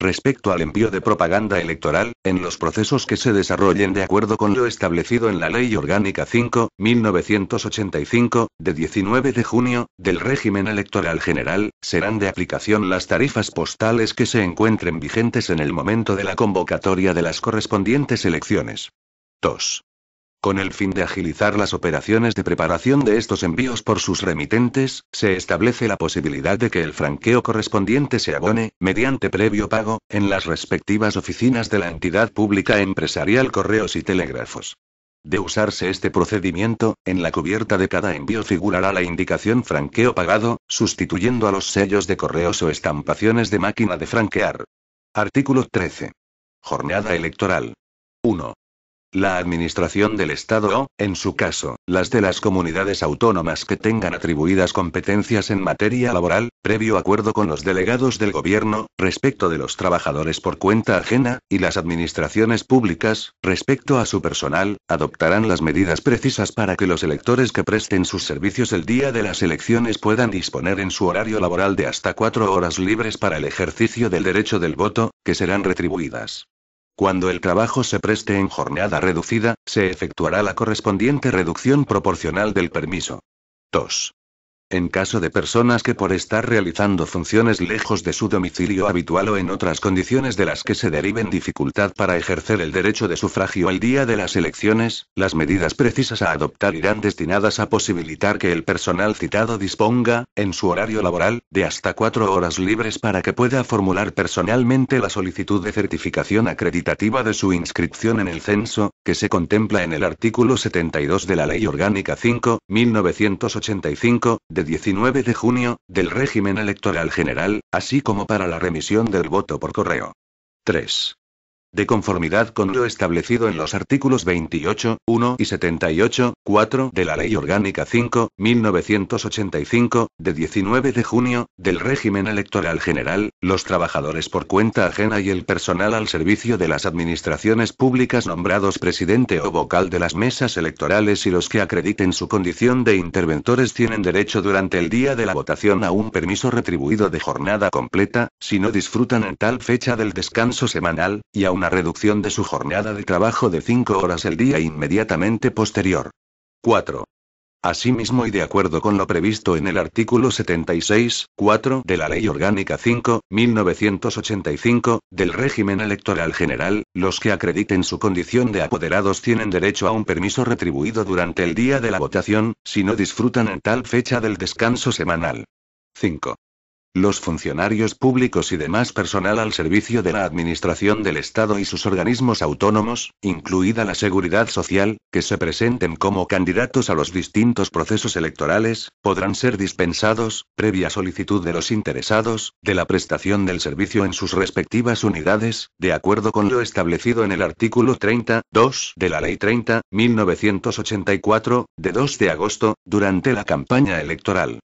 Speaker 1: Respecto al envío de propaganda electoral, en los procesos que se desarrollen de acuerdo con lo establecido en la Ley Orgánica 5, 1985, de 19 de junio, del régimen electoral general, serán de aplicación las tarifas postales que se encuentren vigentes en el momento de la convocatoria de las correspondientes elecciones. 2. Con el fin de agilizar las operaciones de preparación de estos envíos por sus remitentes, se establece la posibilidad de que el franqueo correspondiente se abone, mediante previo pago, en las respectivas oficinas de la entidad pública empresarial Correos y Telégrafos. De usarse este procedimiento, en la cubierta de cada envío figurará la indicación franqueo pagado, sustituyendo a los sellos de correos o estampaciones de máquina de franquear. Artículo 13. Jornada electoral. 1. La administración del Estado o, en su caso, las de las comunidades autónomas que tengan atribuidas competencias en materia laboral, previo acuerdo con los delegados del gobierno, respecto de los trabajadores por cuenta ajena, y las administraciones públicas, respecto a su personal, adoptarán las medidas precisas para que los electores que presten sus servicios el día de las elecciones puedan disponer en su horario laboral de hasta cuatro horas libres para el ejercicio del derecho del voto, que serán retribuidas. Cuando el trabajo se preste en jornada reducida, se efectuará la correspondiente reducción proporcional del permiso. 2. En caso de personas que por estar realizando funciones lejos de su domicilio habitual o en otras condiciones de las que se deriven dificultad para ejercer el derecho de sufragio al día de las elecciones, las medidas precisas a adoptar irán destinadas a posibilitar que el personal citado disponga, en su horario laboral, de hasta cuatro horas libres para que pueda formular personalmente la solicitud de certificación acreditativa de su inscripción en el censo, que se contempla en el artículo 72 de la Ley Orgánica 5, 1985, de 19 de junio, del régimen electoral general, así como para la remisión del voto por correo. 3 de conformidad con lo establecido en los artículos 28, 1 y 78, 4 de la Ley Orgánica 5, 1985, de 19 de junio, del régimen electoral general, los trabajadores por cuenta ajena y el personal al servicio de las administraciones públicas nombrados presidente o vocal de las mesas electorales y los que acrediten su condición de interventores tienen derecho durante el día de la votación a un permiso retribuido de jornada completa, si no disfrutan en tal fecha del descanso semanal, y a reducción de su jornada de trabajo de 5 horas el día inmediatamente posterior. 4. Asimismo y de acuerdo con lo previsto en el artículo 76, 4 de la Ley Orgánica 5, 1985, del régimen electoral general, los que acrediten su condición de apoderados tienen derecho a un permiso retribuido durante el día de la votación, si no disfrutan en tal fecha del descanso semanal. 5. Los funcionarios públicos y demás personal al servicio de la Administración del Estado y sus organismos autónomos, incluida la Seguridad Social, que se presenten como candidatos a los distintos procesos electorales, podrán ser dispensados, previa solicitud de los interesados, de la prestación del servicio en sus respectivas unidades, de acuerdo con lo establecido en el artículo 30, 2 de la Ley 30, 1984, de 2 de agosto, durante la campaña electoral.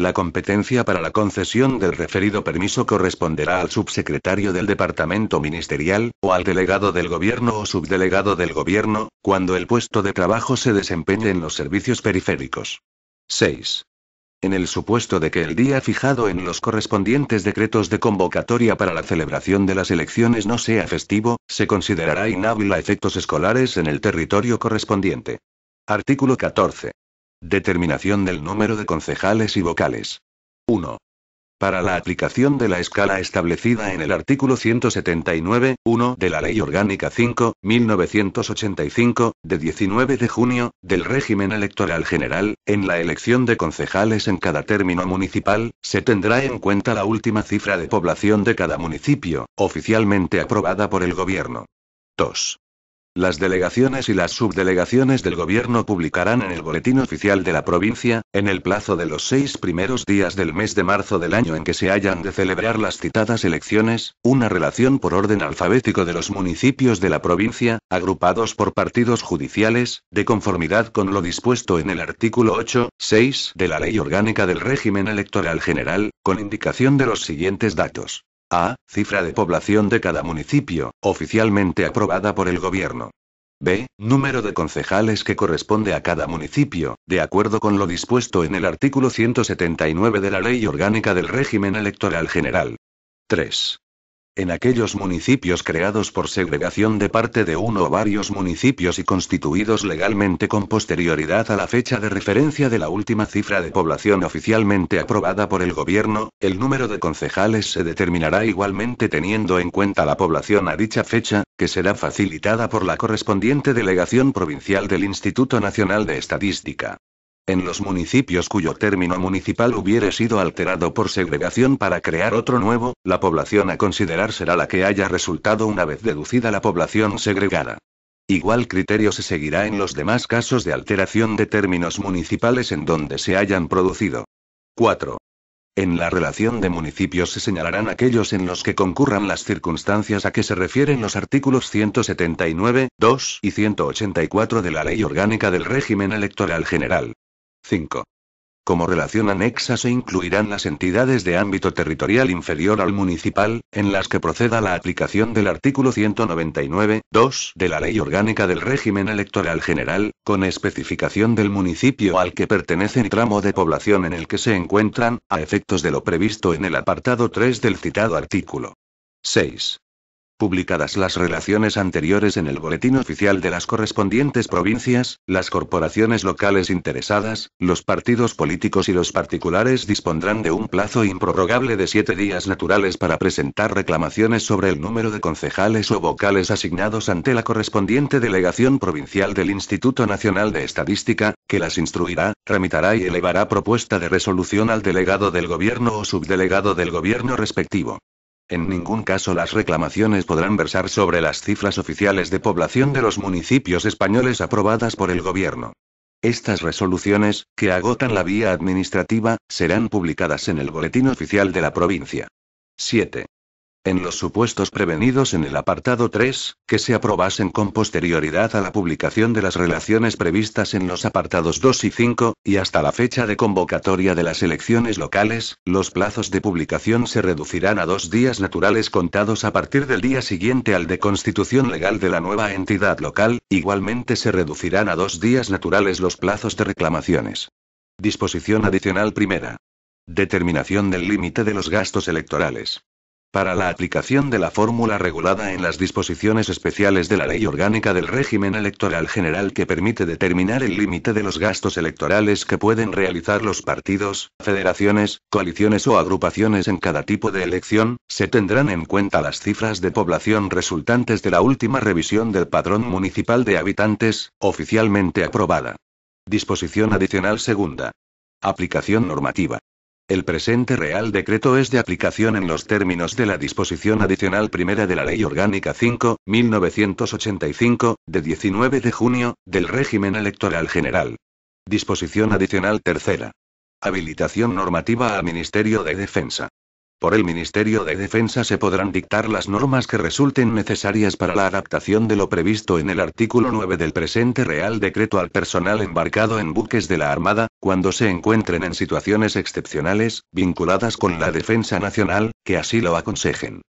Speaker 1: La competencia para la concesión del referido permiso corresponderá al subsecretario del Departamento Ministerial, o al delegado del Gobierno o subdelegado del Gobierno, cuando el puesto de trabajo se desempeñe en los servicios periféricos. 6. En el supuesto de que el día fijado en los correspondientes decretos de convocatoria para la celebración de las elecciones no sea festivo, se considerará inhábil a efectos escolares en el territorio correspondiente. Artículo 14. Determinación del número de concejales y vocales. 1. Para la aplicación de la escala establecida en el artículo 179, 1 de la Ley Orgánica 5, 1985, de 19 de junio, del régimen electoral general, en la elección de concejales en cada término municipal, se tendrá en cuenta la última cifra de población de cada municipio, oficialmente aprobada por el Gobierno. 2. Las delegaciones y las subdelegaciones del gobierno publicarán en el boletín oficial de la provincia, en el plazo de los seis primeros días del mes de marzo del año en que se hayan de celebrar las citadas elecciones, una relación por orden alfabético de los municipios de la provincia, agrupados por partidos judiciales, de conformidad con lo dispuesto en el artículo 8, de la Ley Orgánica del Régimen Electoral General, con indicación de los siguientes datos. A. Cifra de población de cada municipio, oficialmente aprobada por el gobierno. B. Número de concejales que corresponde a cada municipio, de acuerdo con lo dispuesto en el artículo 179 de la Ley Orgánica del Régimen Electoral General. 3 en aquellos municipios creados por segregación de parte de uno o varios municipios y constituidos legalmente con posterioridad a la fecha de referencia de la última cifra de población oficialmente aprobada por el gobierno, el número de concejales se determinará igualmente teniendo en cuenta la población a dicha fecha, que será facilitada por la correspondiente delegación provincial del Instituto Nacional de Estadística. En los municipios cuyo término municipal hubiere sido alterado por segregación para crear otro nuevo, la población a considerar será la que haya resultado una vez deducida la población segregada. Igual criterio se seguirá en los demás casos de alteración de términos municipales en donde se hayan producido. 4. En la relación de municipios se señalarán aquellos en los que concurran las circunstancias a que se refieren los artículos 179, 2 y 184 de la Ley Orgánica del Régimen Electoral General. 5. Como relación anexa se incluirán las entidades de ámbito territorial inferior al municipal, en las que proceda la aplicación del artículo 199.2 2 de la Ley Orgánica del Régimen Electoral General, con especificación del municipio al que pertenece el tramo de población en el que se encuentran, a efectos de lo previsto en el apartado 3 del citado artículo. 6. Publicadas las relaciones anteriores en el boletín oficial de las correspondientes provincias, las corporaciones locales interesadas, los partidos políticos y los particulares dispondrán de un plazo improrrogable de siete días naturales para presentar reclamaciones sobre el número de concejales o vocales asignados ante la correspondiente delegación provincial del Instituto Nacional de Estadística, que las instruirá, tramitará y elevará propuesta de resolución al delegado del gobierno o subdelegado del gobierno respectivo. En ningún caso las reclamaciones podrán versar sobre las cifras oficiales de población de los municipios españoles aprobadas por el gobierno. Estas resoluciones, que agotan la vía administrativa, serán publicadas en el Boletín Oficial de la provincia. 7. En los supuestos prevenidos en el apartado 3, que se aprobasen con posterioridad a la publicación de las relaciones previstas en los apartados 2 y 5, y hasta la fecha de convocatoria de las elecciones locales, los plazos de publicación se reducirán a dos días naturales contados a partir del día siguiente al de constitución legal de la nueva entidad local, igualmente se reducirán a dos días naturales los plazos de reclamaciones. Disposición adicional primera. Determinación del límite de los gastos electorales para la aplicación de la fórmula regulada en las disposiciones especiales de la Ley Orgánica del Régimen Electoral General que permite determinar el límite de los gastos electorales que pueden realizar los partidos, federaciones, coaliciones o agrupaciones en cada tipo de elección, se tendrán en cuenta las cifras de población resultantes de la última revisión del Padrón Municipal de Habitantes, oficialmente aprobada. Disposición adicional segunda. Aplicación normativa. El presente Real Decreto es de aplicación en los términos de la disposición adicional primera de la Ley Orgánica 5, 1985, de 19 de junio, del régimen electoral general. Disposición adicional tercera. Habilitación normativa al Ministerio de Defensa. Por el Ministerio de Defensa se podrán dictar las normas que resulten necesarias para la adaptación de lo previsto en el artículo 9 del presente Real Decreto al personal embarcado en buques de la Armada, cuando se encuentren en situaciones excepcionales, vinculadas con la defensa nacional, que así lo aconsejen.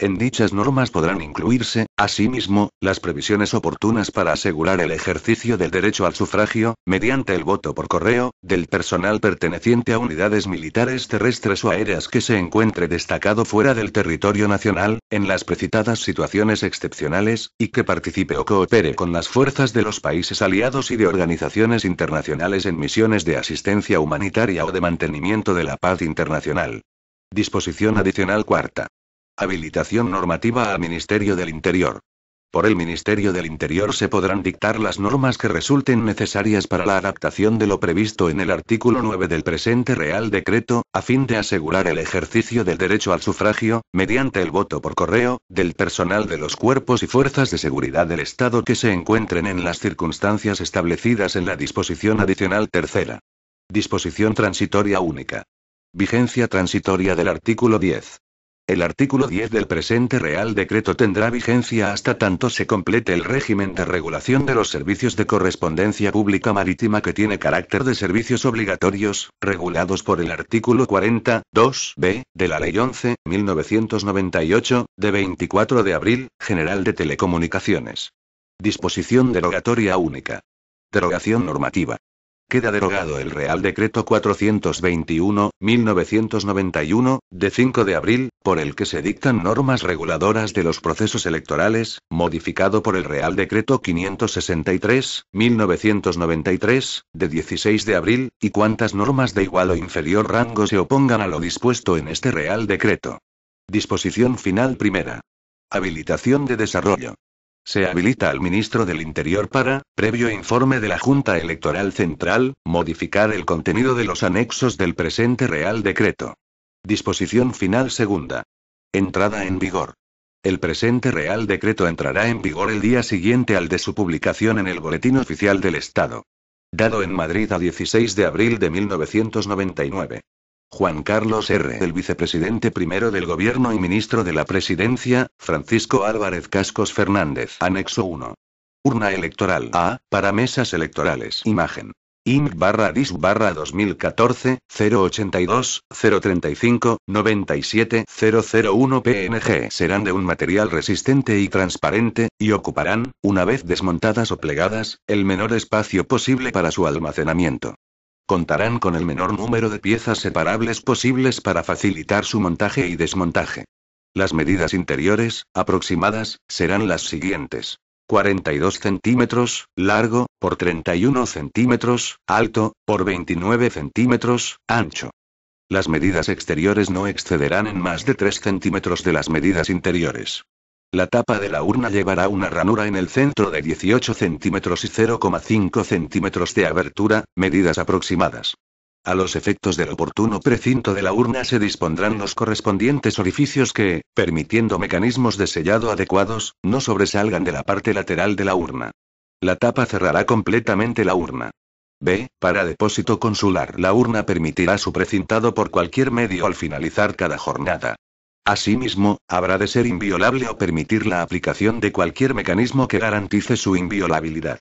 Speaker 1: En dichas normas podrán incluirse, asimismo, las previsiones oportunas para asegurar el ejercicio del derecho al sufragio, mediante el voto por correo, del personal perteneciente a unidades militares terrestres o aéreas que se encuentre destacado fuera del territorio nacional, en las precitadas situaciones excepcionales, y que participe o coopere con las fuerzas de los países aliados y de organizaciones internacionales en misiones de asistencia humanitaria o de mantenimiento de la paz internacional. Disposición adicional cuarta. Habilitación normativa al Ministerio del Interior. Por el Ministerio del Interior se podrán dictar las normas que resulten necesarias para la adaptación de lo previsto en el artículo 9 del presente Real Decreto, a fin de asegurar el ejercicio del derecho al sufragio, mediante el voto por correo, del personal de los cuerpos y fuerzas de seguridad del Estado que se encuentren en las circunstancias establecidas en la disposición adicional tercera. Disposición transitoria única. Vigencia transitoria del artículo 10. El artículo 10 del presente Real Decreto tendrá vigencia hasta tanto se complete el régimen de regulación de los servicios de correspondencia pública marítima que tiene carácter de servicios obligatorios, regulados por el artículo 40, 2b, de la Ley 11, 1998, de 24 de abril, General de Telecomunicaciones. Disposición derogatoria única. Derogación normativa. Queda derogado el Real Decreto 421-1991, de 5 de abril, por el que se dictan normas reguladoras de los procesos electorales, modificado por el Real Decreto 563-1993, de 16 de abril, y cuantas normas de igual o inferior rango se opongan a lo dispuesto en este Real Decreto. Disposición final primera. Habilitación de desarrollo. Se habilita al ministro del Interior para, previo informe de la Junta Electoral Central, modificar el contenido de los anexos del presente Real Decreto. Disposición final segunda. Entrada en vigor. El presente Real Decreto entrará en vigor el día siguiente al de su publicación en el Boletín Oficial del Estado. Dado en Madrid a 16 de abril de 1999. Juan Carlos R. El vicepresidente primero del Gobierno y ministro de la Presidencia, Francisco Álvarez Cascos Fernández. Anexo 1. Urna electoral A, para mesas electorales. Imagen. INC barra 2014, 082, 035, 97, PNG serán de un material resistente y transparente, y ocuparán, una vez desmontadas o plegadas, el menor espacio posible para su almacenamiento. Contarán con el menor número de piezas separables posibles para facilitar su montaje y desmontaje. Las medidas interiores, aproximadas, serán las siguientes. 42 centímetros, largo, por 31 centímetros, alto, por 29 centímetros, ancho. Las medidas exteriores no excederán en más de 3 centímetros de las medidas interiores. La tapa de la urna llevará una ranura en el centro de 18 centímetros y 0,5 centímetros de abertura, medidas aproximadas. A los efectos del oportuno precinto de la urna se dispondrán los correspondientes orificios que, permitiendo mecanismos de sellado adecuados, no sobresalgan de la parte lateral de la urna. La tapa cerrará completamente la urna. B. Para depósito consular. La urna permitirá su precintado por cualquier medio al finalizar cada jornada. Asimismo, habrá de ser inviolable o permitir la aplicación de cualquier mecanismo que garantice su inviolabilidad.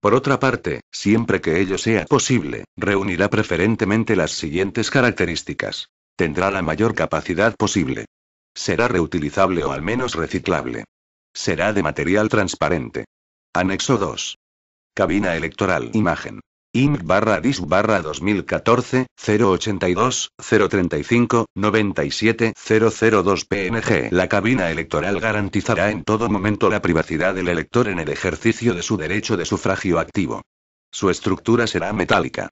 Speaker 1: Por otra parte, siempre que ello sea posible, reunirá preferentemente las siguientes características. Tendrá la mayor capacidad posible. Será reutilizable o al menos reciclable. Será de material transparente. Anexo 2. Cabina electoral. Imagen. Inc. barra dis barra 2014, 082, 035, 97, PNG. La cabina electoral garantizará en todo momento la privacidad del elector en el ejercicio de su derecho de sufragio activo. Su estructura será metálica.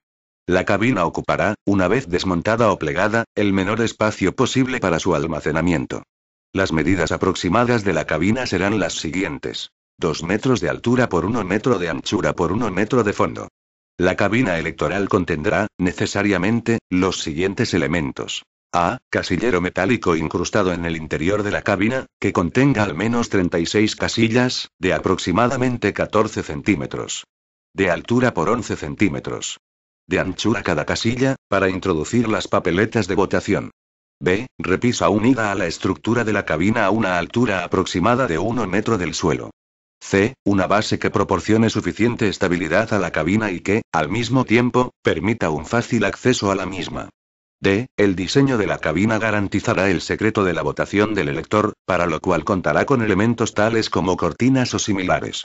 Speaker 1: La cabina ocupará, una vez desmontada o plegada, el menor espacio posible para su almacenamiento. Las medidas aproximadas de la cabina serán las siguientes. 2 metros de altura por 1 metro de anchura por 1 metro de fondo. La cabina electoral contendrá, necesariamente, los siguientes elementos. A. Casillero metálico incrustado en el interior de la cabina, que contenga al menos 36 casillas, de aproximadamente 14 centímetros. De altura por 11 centímetros. De anchura cada casilla, para introducir las papeletas de votación. B. Repisa unida a la estructura de la cabina a una altura aproximada de 1 metro del suelo. C. Una base que proporcione suficiente estabilidad a la cabina y que, al mismo tiempo, permita un fácil acceso a la misma. D. El diseño de la cabina garantizará el secreto de la votación del elector, para lo cual contará con elementos tales como cortinas o similares.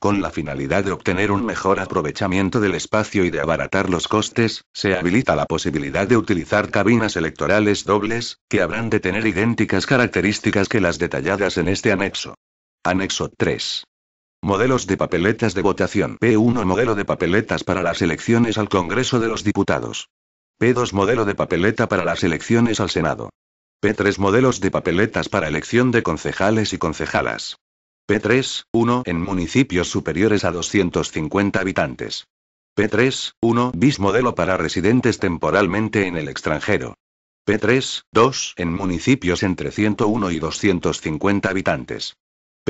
Speaker 1: Con la finalidad de obtener un mejor aprovechamiento del espacio y de abaratar los costes, se habilita la posibilidad de utilizar cabinas electorales dobles, que habrán de tener idénticas características que las detalladas en este anexo. Anexo 3. Modelos de papeletas de votación. P1 Modelo de papeletas para las elecciones al Congreso de los Diputados. P2 Modelo de papeleta para las elecciones al Senado. P3 Modelos de papeletas para elección de concejales y concejalas. P3, 1 en municipios superiores a 250 habitantes. P3, 1 bis modelo para residentes temporalmente en el extranjero. P3, 2 en municipios entre 101 y 250 habitantes.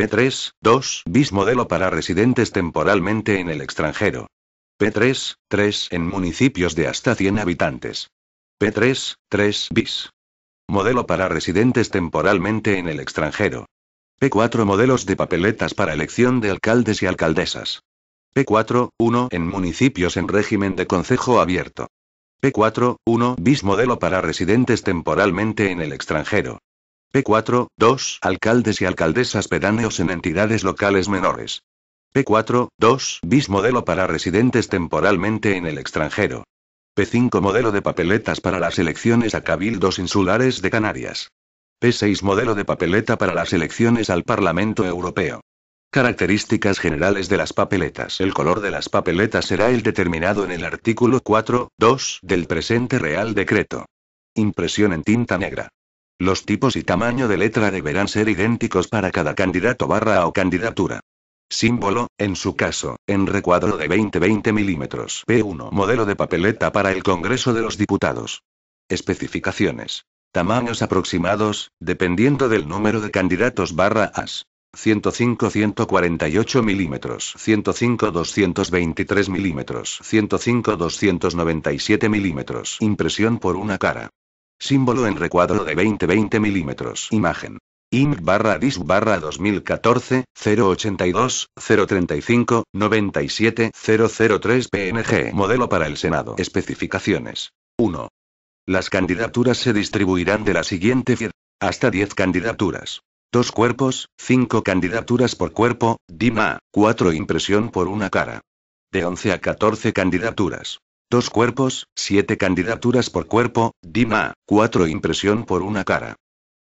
Speaker 1: P3, 2, bis modelo para residentes temporalmente en el extranjero. P3, 3 en municipios de hasta 100 habitantes. P3, 3 bis. Modelo para residentes temporalmente en el extranjero. P4 modelos de papeletas para elección de alcaldes y alcaldesas. P4, 1 en municipios en régimen de consejo abierto. P4, 1 bis modelo para residentes temporalmente en el extranjero. P4, alcaldes y alcaldesas pedáneos en entidades locales menores. p 42 2, bis modelo para residentes temporalmente en el extranjero. P5 modelo de papeletas para las elecciones a cabildos insulares de Canarias. P6 modelo de papeleta para las elecciones al Parlamento Europeo. Características generales de las papeletas. El color de las papeletas será el determinado en el artículo 4.2 del presente Real Decreto. Impresión en tinta negra. Los tipos y tamaño de letra deberán ser idénticos para cada candidato barra o candidatura. Símbolo, en su caso, en recuadro de 20-20 milímetros P1 modelo de papeleta para el Congreso de los Diputados. Especificaciones. Tamaños aproximados, dependiendo del número de candidatos barra AS. 105-148 milímetros, 105-223 milímetros, 105-297 milímetros. Impresión por una cara. Símbolo en recuadro de 20-20 milímetros. Imagen. INC barra DIS barra 2014, 082, 035, 97, PNG. Modelo para el Senado. Especificaciones. 1. Las candidaturas se distribuirán de la siguiente Hasta 10 candidaturas. Dos cuerpos, 5 candidaturas por cuerpo, DIMA, 4 impresión por una cara. De 11 a 14 candidaturas. Dos cuerpos, siete candidaturas por cuerpo, Dima, cuatro impresión por una cara.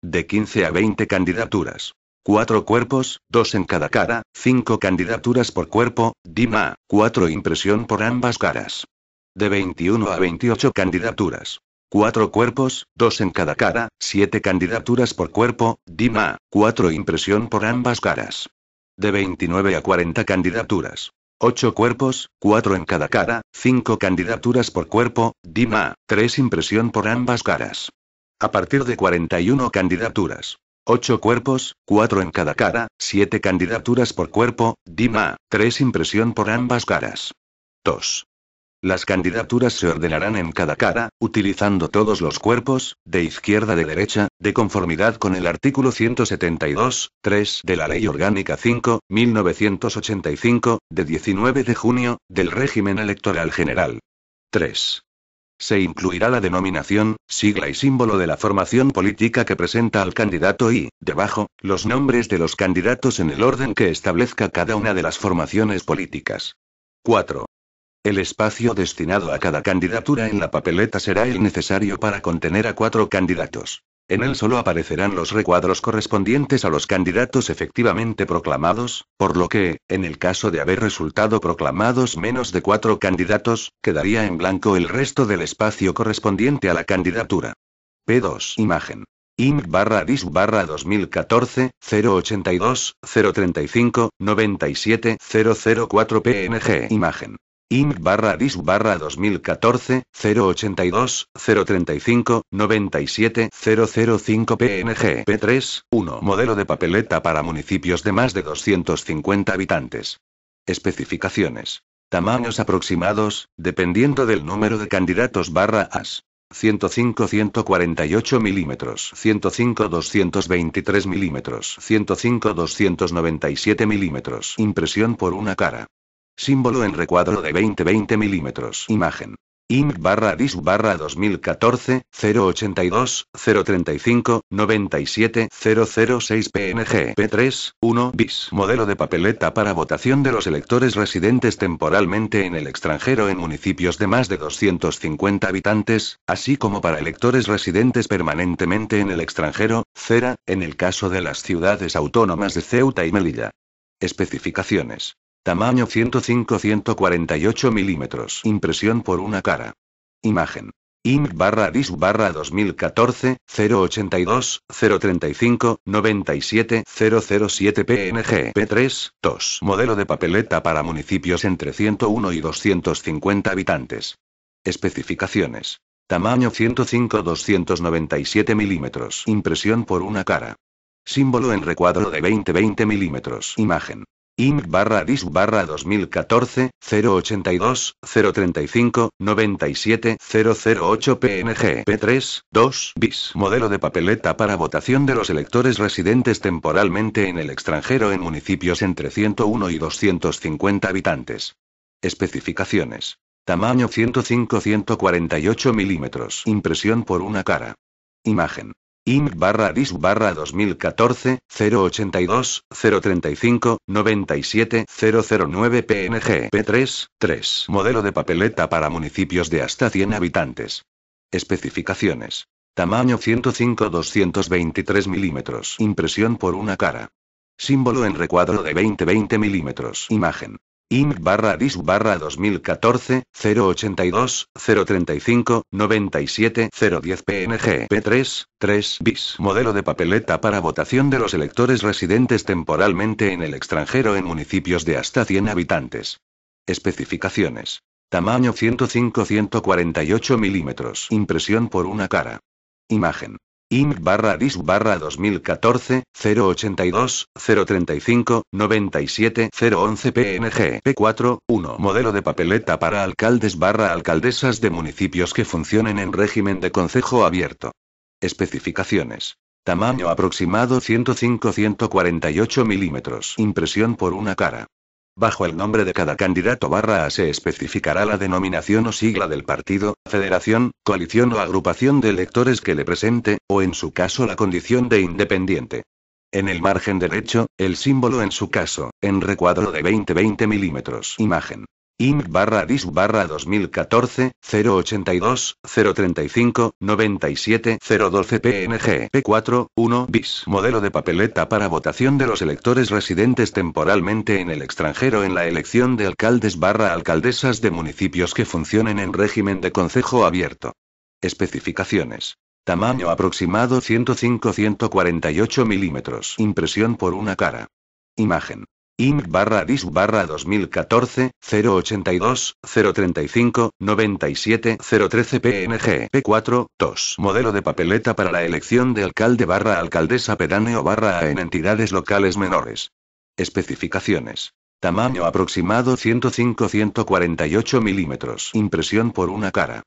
Speaker 1: De 15 a 20 candidaturas. Cuatro cuerpos, dos en cada cara, cinco candidaturas por cuerpo, Dima, cuatro impresión por ambas caras. De 21 a 28 candidaturas. Cuatro cuerpos, dos en cada cara, siete candidaturas por cuerpo, Dima, 4 impresión por ambas caras. De 29 a 40 candidaturas. 8 cuerpos, 4 en cada cara, 5 candidaturas por cuerpo, Dima, 3 impresión por ambas caras. A partir de 41 candidaturas. 8 cuerpos, 4 en cada cara, 7 candidaturas por cuerpo, Dima, 3 impresión por ambas caras. 2. Las candidaturas se ordenarán en cada cara, utilizando todos los cuerpos, de izquierda de derecha, de conformidad con el artículo 172, 3 de la Ley Orgánica 5, 1985, de 19 de junio, del régimen electoral general. 3. Se incluirá la denominación, sigla y símbolo de la formación política que presenta al candidato y, debajo, los nombres de los candidatos en el orden que establezca cada una de las formaciones políticas. 4. El espacio destinado a cada candidatura en la papeleta será el necesario para contener a cuatro candidatos. En él solo aparecerán los recuadros correspondientes a los candidatos efectivamente proclamados, por lo que, en el caso de haber resultado proclamados menos de cuatro candidatos, quedaría en blanco el resto del espacio correspondiente a la candidatura. P2 Imagen. INC barra 2014, 082, 035, 97, 004 PNG Imagen im barra dis 2014, 082, 035, 97, 005 PNG P3, 1. Modelo de papeleta para municipios de más de 250 habitantes. Especificaciones. Tamaños aproximados, dependiendo del número de candidatos barra AS. 105-148 milímetros, 105-223 milímetros, 105-297 milímetros. Impresión por una cara. Símbolo en recuadro de 20-20 milímetros. Imagen. inc barra DIS barra 2014, 082, 035, 97, PNG P3, 1 bis. Modelo de papeleta para votación de los electores residentes temporalmente en el extranjero en municipios de más de 250 habitantes, así como para electores residentes permanentemente en el extranjero, CERA, en el caso de las ciudades autónomas de Ceuta y Melilla. Especificaciones. Tamaño 105-148 milímetros. Impresión por una cara. Imagen. inc barra DIS barra 2014, 082, 035, 97, 007 PNG P3, 2. Modelo de papeleta para municipios entre 101 y 250 habitantes. Especificaciones. Tamaño 105-297 milímetros. Impresión por una cara. Símbolo en recuadro de 20-20 milímetros. Imagen. Inc. DIS barra 2014, 082, 035, 97, PNG P3, 2 bis. Modelo de papeleta para votación de los electores residentes temporalmente en el extranjero en municipios entre 101 y 250 habitantes. Especificaciones. Tamaño 105-148 milímetros. Impresión por una cara. Imagen. Inc. barra DIS barra 2014, 082, 035, 97, 009 PNG P3, 3. Modelo de papeleta para municipios de hasta 100 habitantes. Especificaciones. Tamaño 105-223 milímetros. Impresión por una cara. Símbolo en recuadro de 20-20 milímetros. Imagen im barra dis barra 2014, 082, 035, 97, 010 PNG P3, 3 bis. Modelo de papeleta para votación de los electores residentes temporalmente en el extranjero en municipios de hasta 100 habitantes. Especificaciones. Tamaño 105-148 milímetros. Impresión por una cara. Imagen. Inc. barra dis 2014, 082, 035, 97, 011 PNG, P4, 1. Modelo de papeleta para alcaldes barra alcaldesas de municipios que funcionen en régimen de concejo abierto. Especificaciones. Tamaño aproximado 105-148 milímetros. Impresión por una cara. Bajo el nombre de cada candidato barra A se especificará la denominación o sigla del partido, federación, coalición o agrupación de electores que le presente, o en su caso la condición de independiente. En el margen derecho, el símbolo en su caso, en recuadro de 20-20 milímetros. Imagen. Inc. barra dis barra 2014, 082, 035, 97, 012 PNG P4, 1 bis. Modelo de papeleta para votación de los electores residentes temporalmente en el extranjero en la elección de alcaldes barra alcaldesas de municipios que funcionen en régimen de concejo abierto. Especificaciones. Tamaño aproximado 105-148 milímetros. Impresión por una cara. Imagen im barra DIS barra 2014, 082, 035, 97, 013 PNG P4, 2. Modelo de papeleta para la elección de alcalde barra alcaldesa pedáneo barra en entidades locales menores. Especificaciones. Tamaño aproximado 105-148 milímetros. Impresión por una cara.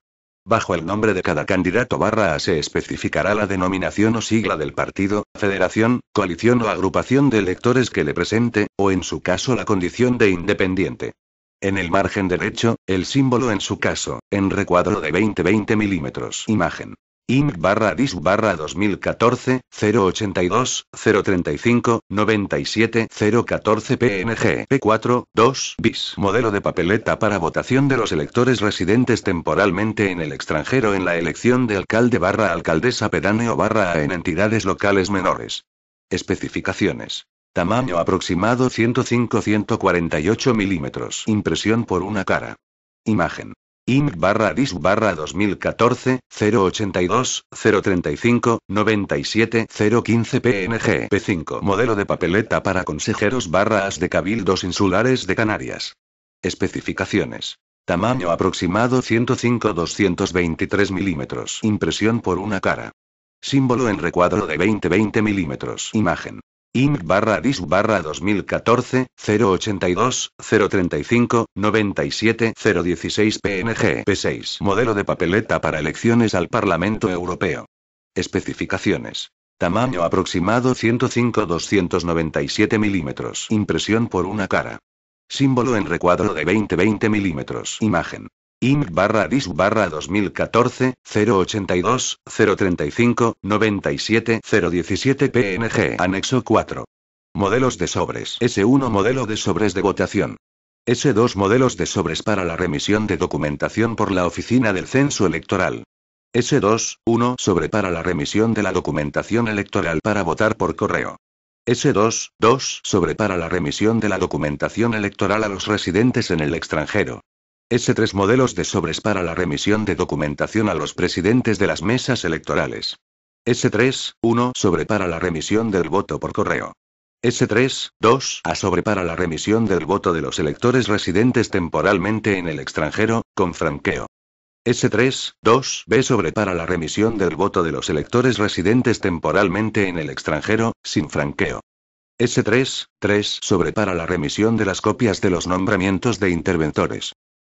Speaker 1: Bajo el nombre de cada candidato barra A se especificará la denominación o sigla del partido, federación, coalición o agrupación de electores que le presente, o en su caso la condición de independiente. En el margen derecho, el símbolo en su caso, en recuadro de 20-20 milímetros. Imagen. Inc. barra dis barra 2014, 082, 035, 97, 014 PNG P4, 2 bis. Modelo de papeleta para votación de los electores residentes temporalmente en el extranjero en la elección de alcalde barra alcaldesa pedáneo barra en entidades locales menores. Especificaciones. Tamaño aproximado 105-148 milímetros. Impresión por una cara. Imagen. Inc. barra DIS 2014, 082, 035, 97, 015 PNG P5 Modelo de papeleta para consejeros barras de cabildos insulares de Canarias. Especificaciones. Tamaño aproximado 105-223 milímetros. Impresión por una cara. Símbolo en recuadro de 20-20 milímetros. Imagen. Inc. barra barra 2014, 082, 035, 97, 016 PNG P6. Modelo de papeleta para elecciones al Parlamento Europeo. Especificaciones. Tamaño aproximado 105-297 milímetros. Impresión por una cara. Símbolo en recuadro de 20-20 milímetros. Imagen. Inc. barra DIS barra 2014, 082, 035, 97, 017 PNG. Anexo 4. Modelos de sobres. S1 Modelo de sobres de votación. S2 Modelos de sobres para la remisión de documentación por la Oficina del Censo Electoral. S2, 1 sobre para la remisión de la documentación electoral para votar por correo. S2, 2 sobre para la remisión de la documentación electoral a los residentes en el extranjero. S3 modelos de sobres para la remisión de documentación a los presidentes de las mesas electorales. S3, 1 sobre para la remisión del voto por correo. S3, 2 a sobre para la remisión del voto de los electores residentes temporalmente en el extranjero, con franqueo. S3, 2 b sobre para la remisión del voto de los electores residentes temporalmente en el extranjero, sin franqueo. S3, 3 sobre para la remisión de las copias de los nombramientos de interventores.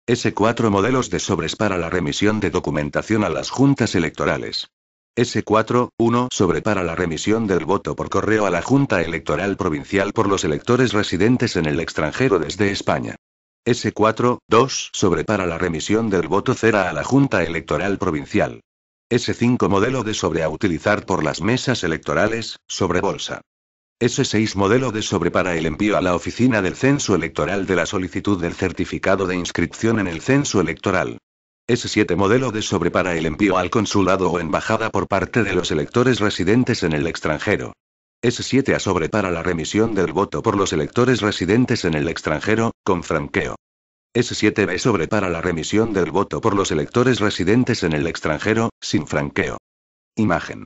Speaker 1: S4 modelos de sobres para la remisión de documentación a las juntas electorales. S4, 1 sobre para la remisión del voto por correo a la Junta Electoral Provincial por los electores residentes en el extranjero desde España. S4, 2 sobre para la remisión del voto cera a la Junta Electoral Provincial. S5 modelo de sobre a utilizar por las mesas electorales, sobre bolsa. S6 modelo de sobre para el envío a la oficina del censo electoral de la solicitud del certificado de inscripción en el censo electoral. S7 modelo de sobre para el envío al consulado o embajada por parte de los electores residentes en el extranjero. S7 a sobre para la remisión del voto por los electores residentes en el extranjero, con franqueo. S7B sobre para la remisión del voto por los electores residentes en el extranjero, sin franqueo. Imagen.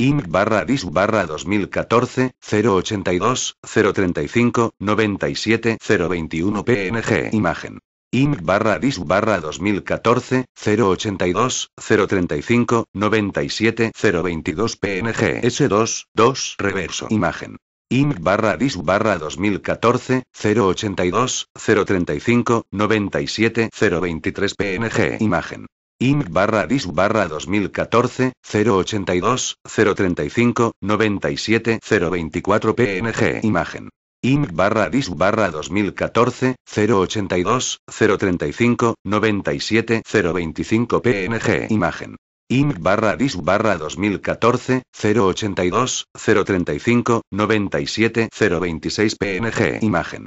Speaker 1: Inc. barra 2014, 082, 035, 97, 021 PNG Imagen. Inc. barra barra 2014, 082, 035, 97, 022 PNG S2, 2 Reverso Imagen. Inc. barra barra 2014, 082, 035, 97, 023 PNG Imagen. Inc. barra 2014, 082, 035, 97, 024 PNG Imagen. Inc. barra 2014, 082, 035, 97, 025 PNG Imagen. Inc. barra barra 2014, 082, 035, 97, 026 PNG Imagen.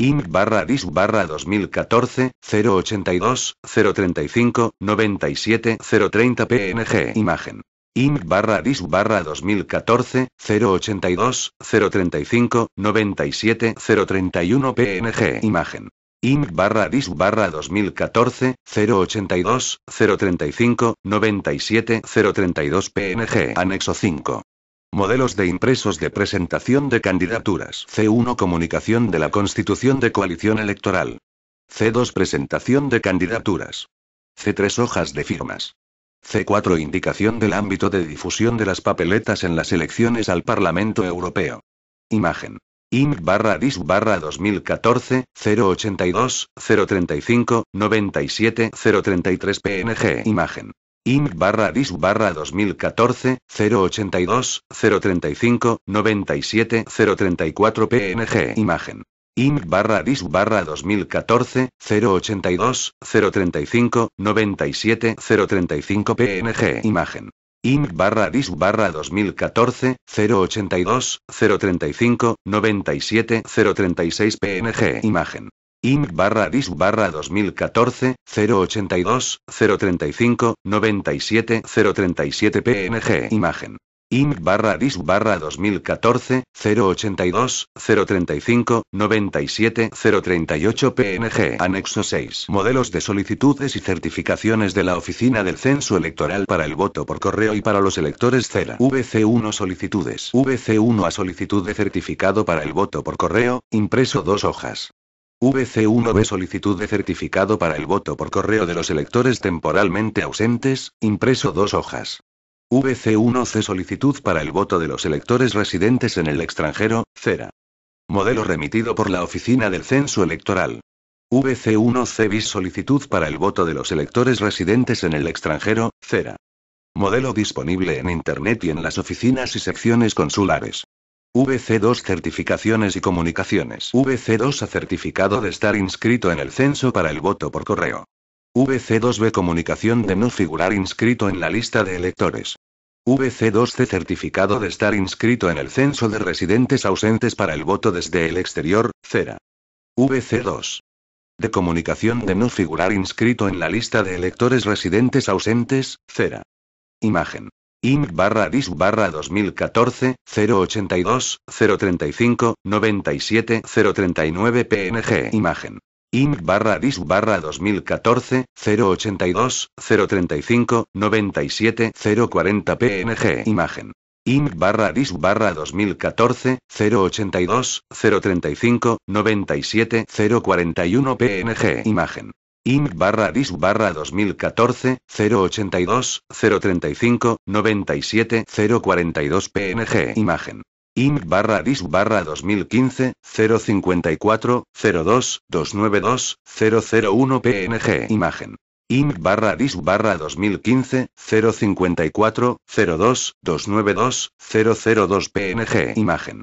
Speaker 1: Inc. barra DIS barra 2014, 082, 035, 97, 030 PNG Imagen. Inc. barra DIS barra 2014, 082, 035, 97, 031 PNG Imagen. Inc. barra barra 2014, 082, 035, 97, 032 PNG Anexo 5. Modelos de impresos de presentación de candidaturas. C1 Comunicación de la Constitución de Coalición Electoral. C2 Presentación de candidaturas. C3 Hojas de firmas. C4 Indicación del ámbito de difusión de las papeletas en las elecciones al Parlamento Europeo. Imagen. inc barra DIS barra 2014, 082, 035, 97, 033 PNG. Imagen. Inc. barra barra 2014, 082, 035, 97, 034 PNG Imagen. Inc. barra DIS barra 2014, 082, 035, 97, 035 PNG Imagen. Inc. barra DIS barra 2014, 082, 035, 97, 036 PNG Imagen. Inc. barra barra 2014, 082, 035, 97, 037 PNG Imagen. Inc. barra dis barra 2014, 082, 035, 97, 038 PNG Anexo 6. Modelos de solicitudes y certificaciones de la Oficina del Censo Electoral para el voto por correo y para los electores CERA VC1 Solicitudes. VC1 a solicitud de certificado para el voto por correo, impreso dos hojas. VC1B solicitud de certificado para el voto por correo de los electores temporalmente ausentes, impreso dos hojas. VC1C solicitud para el voto de los electores residentes en el extranjero, CERA. Modelo remitido por la Oficina del Censo Electoral. VC1C bis solicitud para el voto de los electores residentes en el extranjero, CERA. Modelo disponible en Internet y en las oficinas y secciones consulares. VC2 Certificaciones y Comunicaciones. VC2 a certificado de estar inscrito en el censo para el voto por correo. VC2B Comunicación de no figurar inscrito en la lista de electores. VC2C certificado de estar inscrito en el censo de residentes ausentes para el voto desde el exterior, CERA. VC2. De comunicación de no figurar inscrito en la lista de electores residentes ausentes, CERA. Imagen. Inc. barra barra 2014, 082, 035, 97, 039 PNG Imagen. Inc. barra barra 2014, 082, 035, 97, 040 PNG Imagen. Inc. barra barra 2014, 082, 035, 97, 041 PNG Imagen. Inc. barra 2014, 082, 035, 97, 042 PNG Imagen. Inc. barra barra 2015, 054, 02, 292, 001 PNG Imagen. Inc. barra barra 2015, 054, 02, 292, 002 PNG Imagen.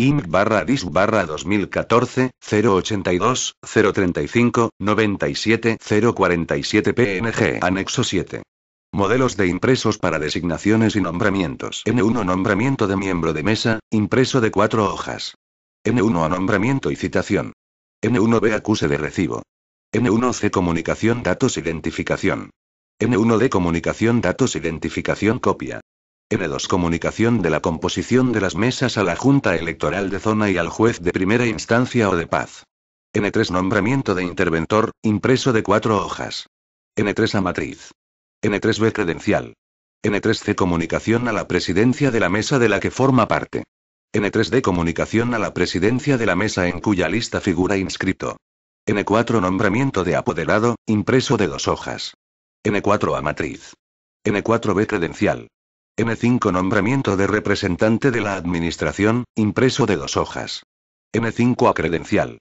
Speaker 1: Inc. barra DIS barra 2014, 082, 035, 97, 047 PNG, anexo 7. Modelos de impresos para designaciones y nombramientos. N1 Nombramiento de miembro de mesa, impreso de cuatro hojas. N1 a nombramiento y citación. N1B acuse de recibo. N1C comunicación datos identificación. N1D comunicación datos identificación copia n 2 Comunicación de la composición de las mesas a la Junta Electoral de Zona y al juez de primera instancia o de paz. N3 Nombramiento de interventor, impreso de cuatro hojas. N3 A matriz. N3B credencial. N3C Comunicación a la presidencia de la mesa de la que forma parte. N3D Comunicación a la presidencia de la mesa en cuya lista figura inscrito. N4 Nombramiento de apoderado, impreso de dos hojas. N4A matriz. N4B credencial. M5 Nombramiento de representante de la Administración, impreso de dos hojas. M5 a credencial.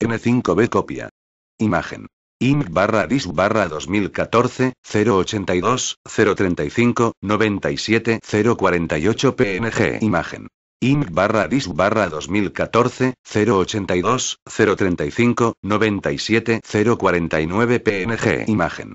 Speaker 1: M5B copia. Imagen. IMC barra DIS barra 2014, 082, 035, 97, 048 PNG Imagen. IMC barra DIS barra 2014, 082, 035, 97, 049 PNG Imagen.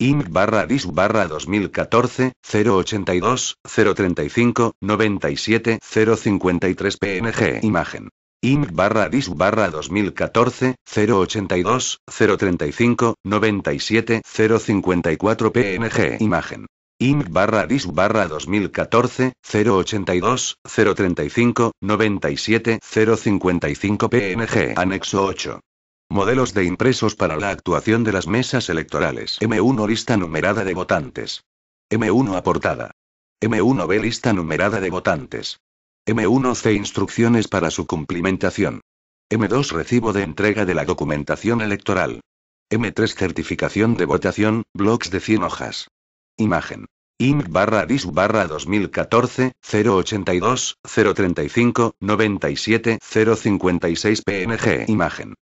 Speaker 1: Inc. barra 2014, 082, 035, 97, 053 PNG Imagen. Inc. barra dis 2014, 082, 035, 97, 054 PNG Imagen. Inc. barra barra 2014, 082, 035, 97, 055 PNG Anexo 8. Modelos de impresos para la actuación de las mesas electorales. M1 lista numerada de votantes. M1 aportada. M1B lista numerada de votantes. M1C instrucciones para su cumplimentación. M2 recibo de entrega de la documentación electoral. M3 certificación de votación, bloques de 100 hojas. Imagen. IM barra DIS barra 2014, 082, 035, 97, 056 PNG. Imagen.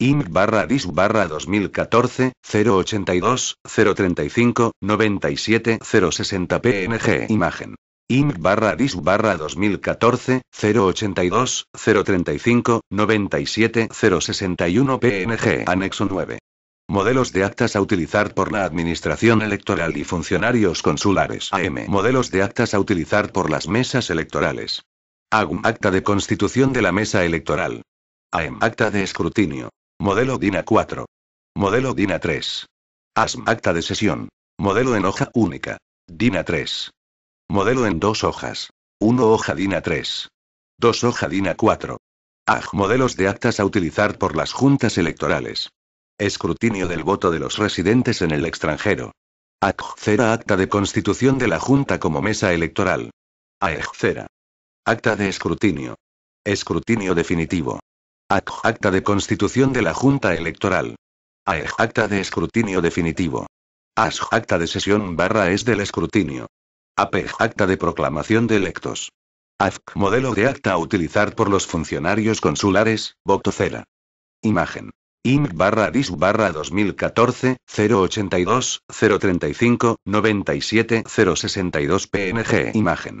Speaker 1: Inc. barra barra 2014, 082, 035, 97, 060 PNG Imagen. Inc. barra dis barra 2014, 082, 035, 97, 061 PNG Anexo 9. Modelos de actas a utilizar por la Administración Electoral y funcionarios consulares. AM. Modelos de actas a utilizar por las mesas electorales. AGUM. Acta de constitución de la mesa electoral. AM. Acta de escrutinio. Modelo DINA 4. Modelo DINA 3. ASM acta de sesión. Modelo en hoja única. DINA 3. Modelo en dos hojas. 1 hoja DINA 3. 2 hoja DINA 4. AG modelos de actas a utilizar por las juntas electorales. Escrutinio del voto de los residentes en el extranjero. AJ acta de constitución de la Junta como mesa electoral. aeg Acta de escrutinio. Escrutinio definitivo acta de constitución de la Junta Electoral. acta de escrutinio definitivo. acta de sesión barra es del escrutinio. APEG acta de proclamación de electos. AFC modelo de acta a utilizar por los funcionarios consulares, Boctocera. Imagen. im barra DIS barra 2014, 082, 035, 97, 062 PNG. Imagen.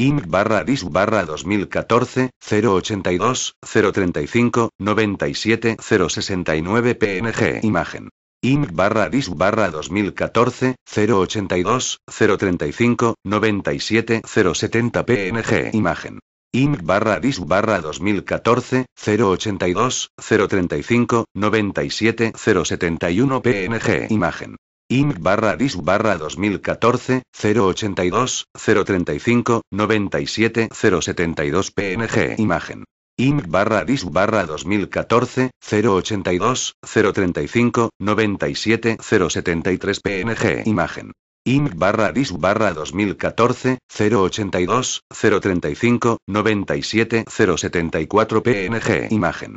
Speaker 1: Inc. barra 2014, 082, 035, 97, 069 PNG Imagen. Inc. barra barra 2014, 082, 035, 97, 070 PNG Imagen. Inc. barra barra 2014, 082, 035, 97, 071 PNG Imagen. Inc. barra 2014, 082, 035, 97, 072 PNG Imagen. Inc. barra 2014, 082, 035, 97, 073 PNG Imagen. Inc. barra barra 2014, 082, 035, 97, 074 PNG Imagen.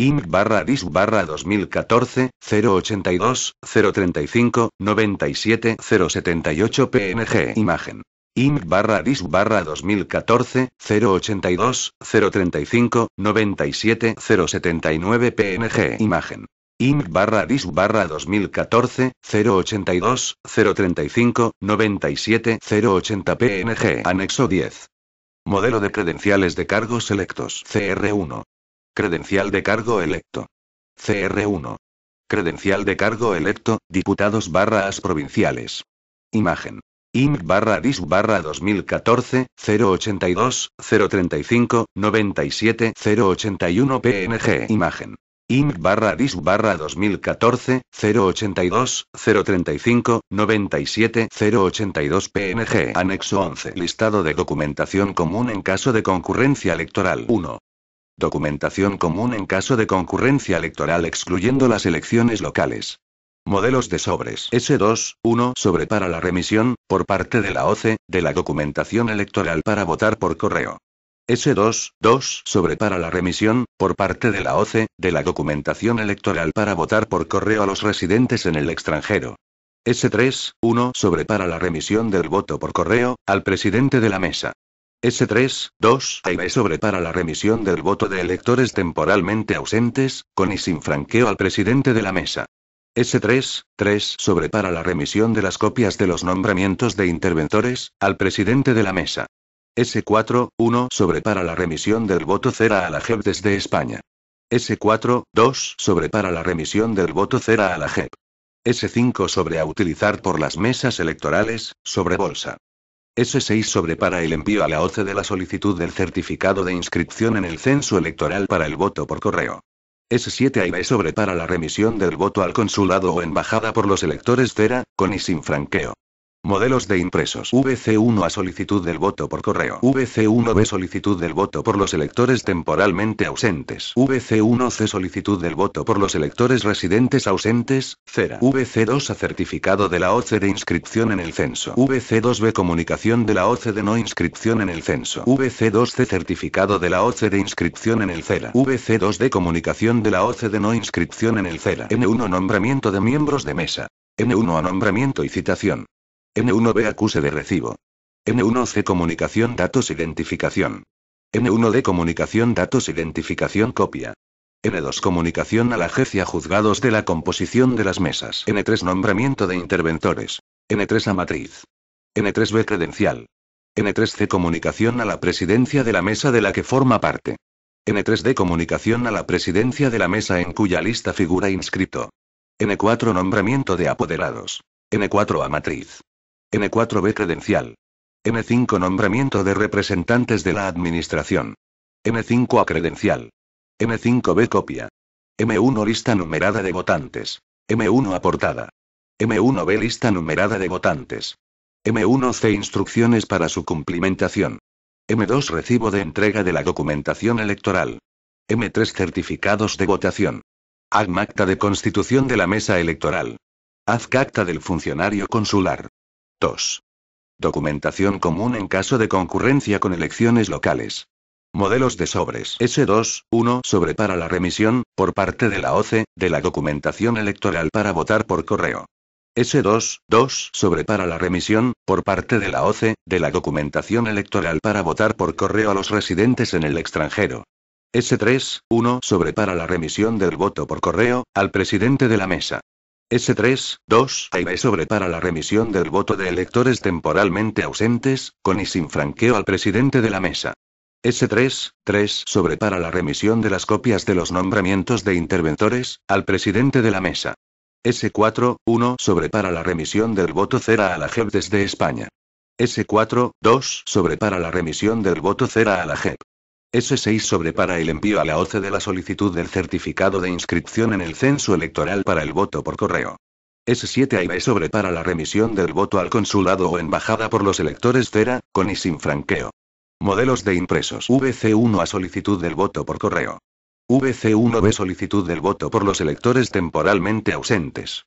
Speaker 1: Inc. barra 2014, 082, 035, 97, 078 PNG Imagen. Inc. barra DIS barra 2014, 082, 035, 97, 079 PNG Imagen. Inc. barra 2014, 082, 035, 97, 080 PNG Anexo 10. Modelo de credenciales de cargos selectos CR1. Credencial de cargo electo. CR1. Credencial de cargo electo, diputados barra as provinciales. Imagen. INC barra DIS barra 2014, 082, 035, 97, 081 PNG. Imagen. INC barra DIS barra 2014, 082, 035, 97, 082 PNG. Anexo 11. Listado de documentación común en caso de concurrencia electoral. 1. Documentación común en caso de concurrencia electoral excluyendo las elecciones locales. Modelos de sobres S2, 1 sobre para la remisión, por parte de la OCE, de la documentación electoral para votar por correo. S2, 2 sobre para la remisión, por parte de la OCE, de la documentación electoral para votar por correo a los residentes en el extranjero. S3, 1 sobre para la remisión del voto por correo, al presidente de la mesa. S3, 2, sobre para la remisión del voto de electores temporalmente ausentes, con y sin franqueo al presidente de la mesa. S3, 3 sobre para la remisión de las copias de los nombramientos de interventores, al presidente de la mesa. S4, 1 sobre para la remisión del voto cera a la JEP desde España. S4, 2 sobre para la remisión del voto cera a la JEP. S5 sobre a utilizar por las mesas electorales, sobre bolsa. S6 sobre para el envío a la OCE de la solicitud del certificado de inscripción en el censo electoral para el voto por correo. S7 a y B sobre para la remisión del voto al consulado o embajada por los electores CERA, con y sin franqueo. Modelos de impresos VC1 a solicitud del voto por correo. VC1B solicitud del voto por los electores temporalmente ausentes. VC1C solicitud del voto por los electores residentes ausentes. CERA. VC2 a certificado de la OCE de inscripción en el censo. VC2B comunicación de la OCE de no inscripción en el censo. VC2C certificado de la OCE de inscripción en el CERA. VC2D comunicación de la OCE de no inscripción en el CERA. N1 nombramiento de miembros de mesa. N1 a nombramiento y citación n 1 b acuse de recibo. n 1 c comunicación datos identificación. N1D comunicación datos identificación copia. N2 comunicación a la agencia juzgados de la composición de las mesas. N3 nombramiento de interventores. N3 a matriz. N3B credencial. N3C comunicación a la presidencia de la mesa de la que forma parte. N3D comunicación a la presidencia de la mesa en cuya lista figura inscrito. N4 nombramiento de apoderados. N4 a matriz m 4 b credencial. m 5 nombramiento de representantes de la administración. m 5 a credencial. m 5 b copia. M1 lista numerada de votantes. M1 aportada. M1B lista numerada de votantes. M1C instrucciones para su cumplimentación. M2 recibo de entrega de la documentación electoral. M3 certificados de votación. Haz acta de constitución de la mesa electoral. Haz acta del funcionario consular. 2. Documentación común en caso de concurrencia con elecciones locales. Modelos de sobres s 21 1 sobre para la remisión, por parte de la OCE, de la documentación electoral para votar por correo. s 22 2 sobre para la remisión, por parte de la OCE, de la documentación electoral para votar por correo a los residentes en el extranjero. S3, 1 sobre para la remisión del voto por correo, al presidente de la mesa. S3, 2, sobre para la remisión del voto de electores temporalmente ausentes, con y sin franqueo al presidente de la mesa. S3, 3 sobre para la remisión de las copias de los nombramientos de interventores, al presidente de la mesa. S4, 1 sobre para la remisión del voto cera a la JEP desde España. S4, 2 sobre para la remisión del voto cera a la JEP. S6 sobre para el envío a la OCE de la solicitud del certificado de inscripción en el censo electoral para el voto por correo. S7 a y B sobre para la remisión del voto al consulado o embajada por los electores CERA, con y sin franqueo. Modelos de impresos VC1 a solicitud del voto por correo. VC1B solicitud del voto por los electores temporalmente ausentes.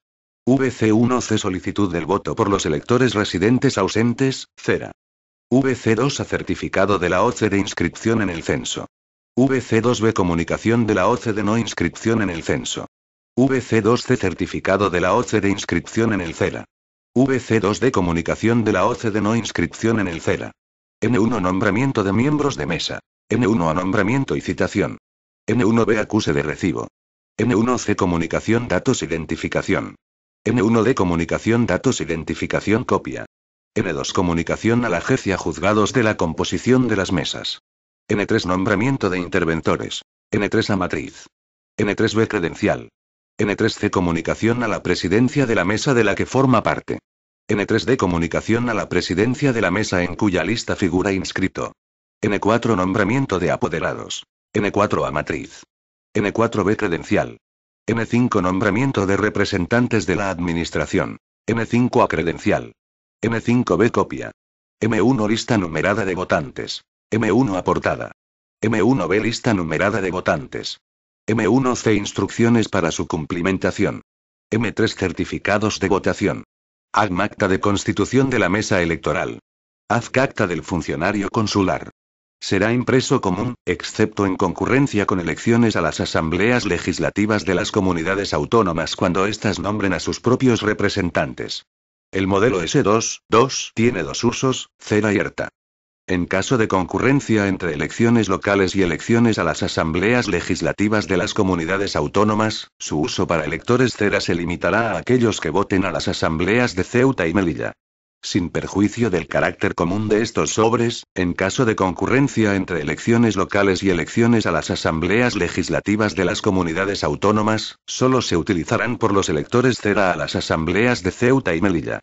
Speaker 1: VC1C solicitud del voto por los electores residentes ausentes, CERA. VC2 a certificado de la OCE de inscripción en el censo. VC2B comunicación de la OC de no inscripción en el censo. VC2C certificado de la OCE de inscripción en el CELA. VC2D comunicación de la OC de no inscripción en el CELA. N1 nombramiento de miembros de mesa. N1 a nombramiento y citación. N1B acuse de recibo. N1C comunicación datos identificación. N1D comunicación datos identificación copia. N2 comunicación a la jecia juzgados de la composición de las mesas. N3 nombramiento de interventores. N3 a matriz. N3B credencial. N3C comunicación a la presidencia de la mesa de la que forma parte. N3D comunicación a la presidencia de la mesa en cuya lista figura inscrito. N4 nombramiento de apoderados. N4 a matriz. N4B credencial. N5 nombramiento de representantes de la administración. N5 a credencial. M5B copia. M1 lista numerada de votantes. M1 aportada. M1B lista numerada de votantes. M1C instrucciones para su cumplimentación. M3 certificados de votación. acta de constitución de la mesa electoral. Haz acta del funcionario consular. Será impreso común, excepto en concurrencia con elecciones a las asambleas legislativas de las comunidades autónomas cuando éstas nombren a sus propios representantes. El modelo S2-2 tiene dos usos, CERA y ERTA. En caso de concurrencia entre elecciones locales y elecciones a las asambleas legislativas de las comunidades autónomas, su uso para electores CERA se limitará a aquellos que voten a las asambleas de Ceuta y Melilla sin perjuicio del carácter común de estos sobres, en caso de concurrencia entre elecciones locales y elecciones a las asambleas legislativas de las comunidades autónomas, solo se utilizarán por los electores CERA a las asambleas de Ceuta y Melilla.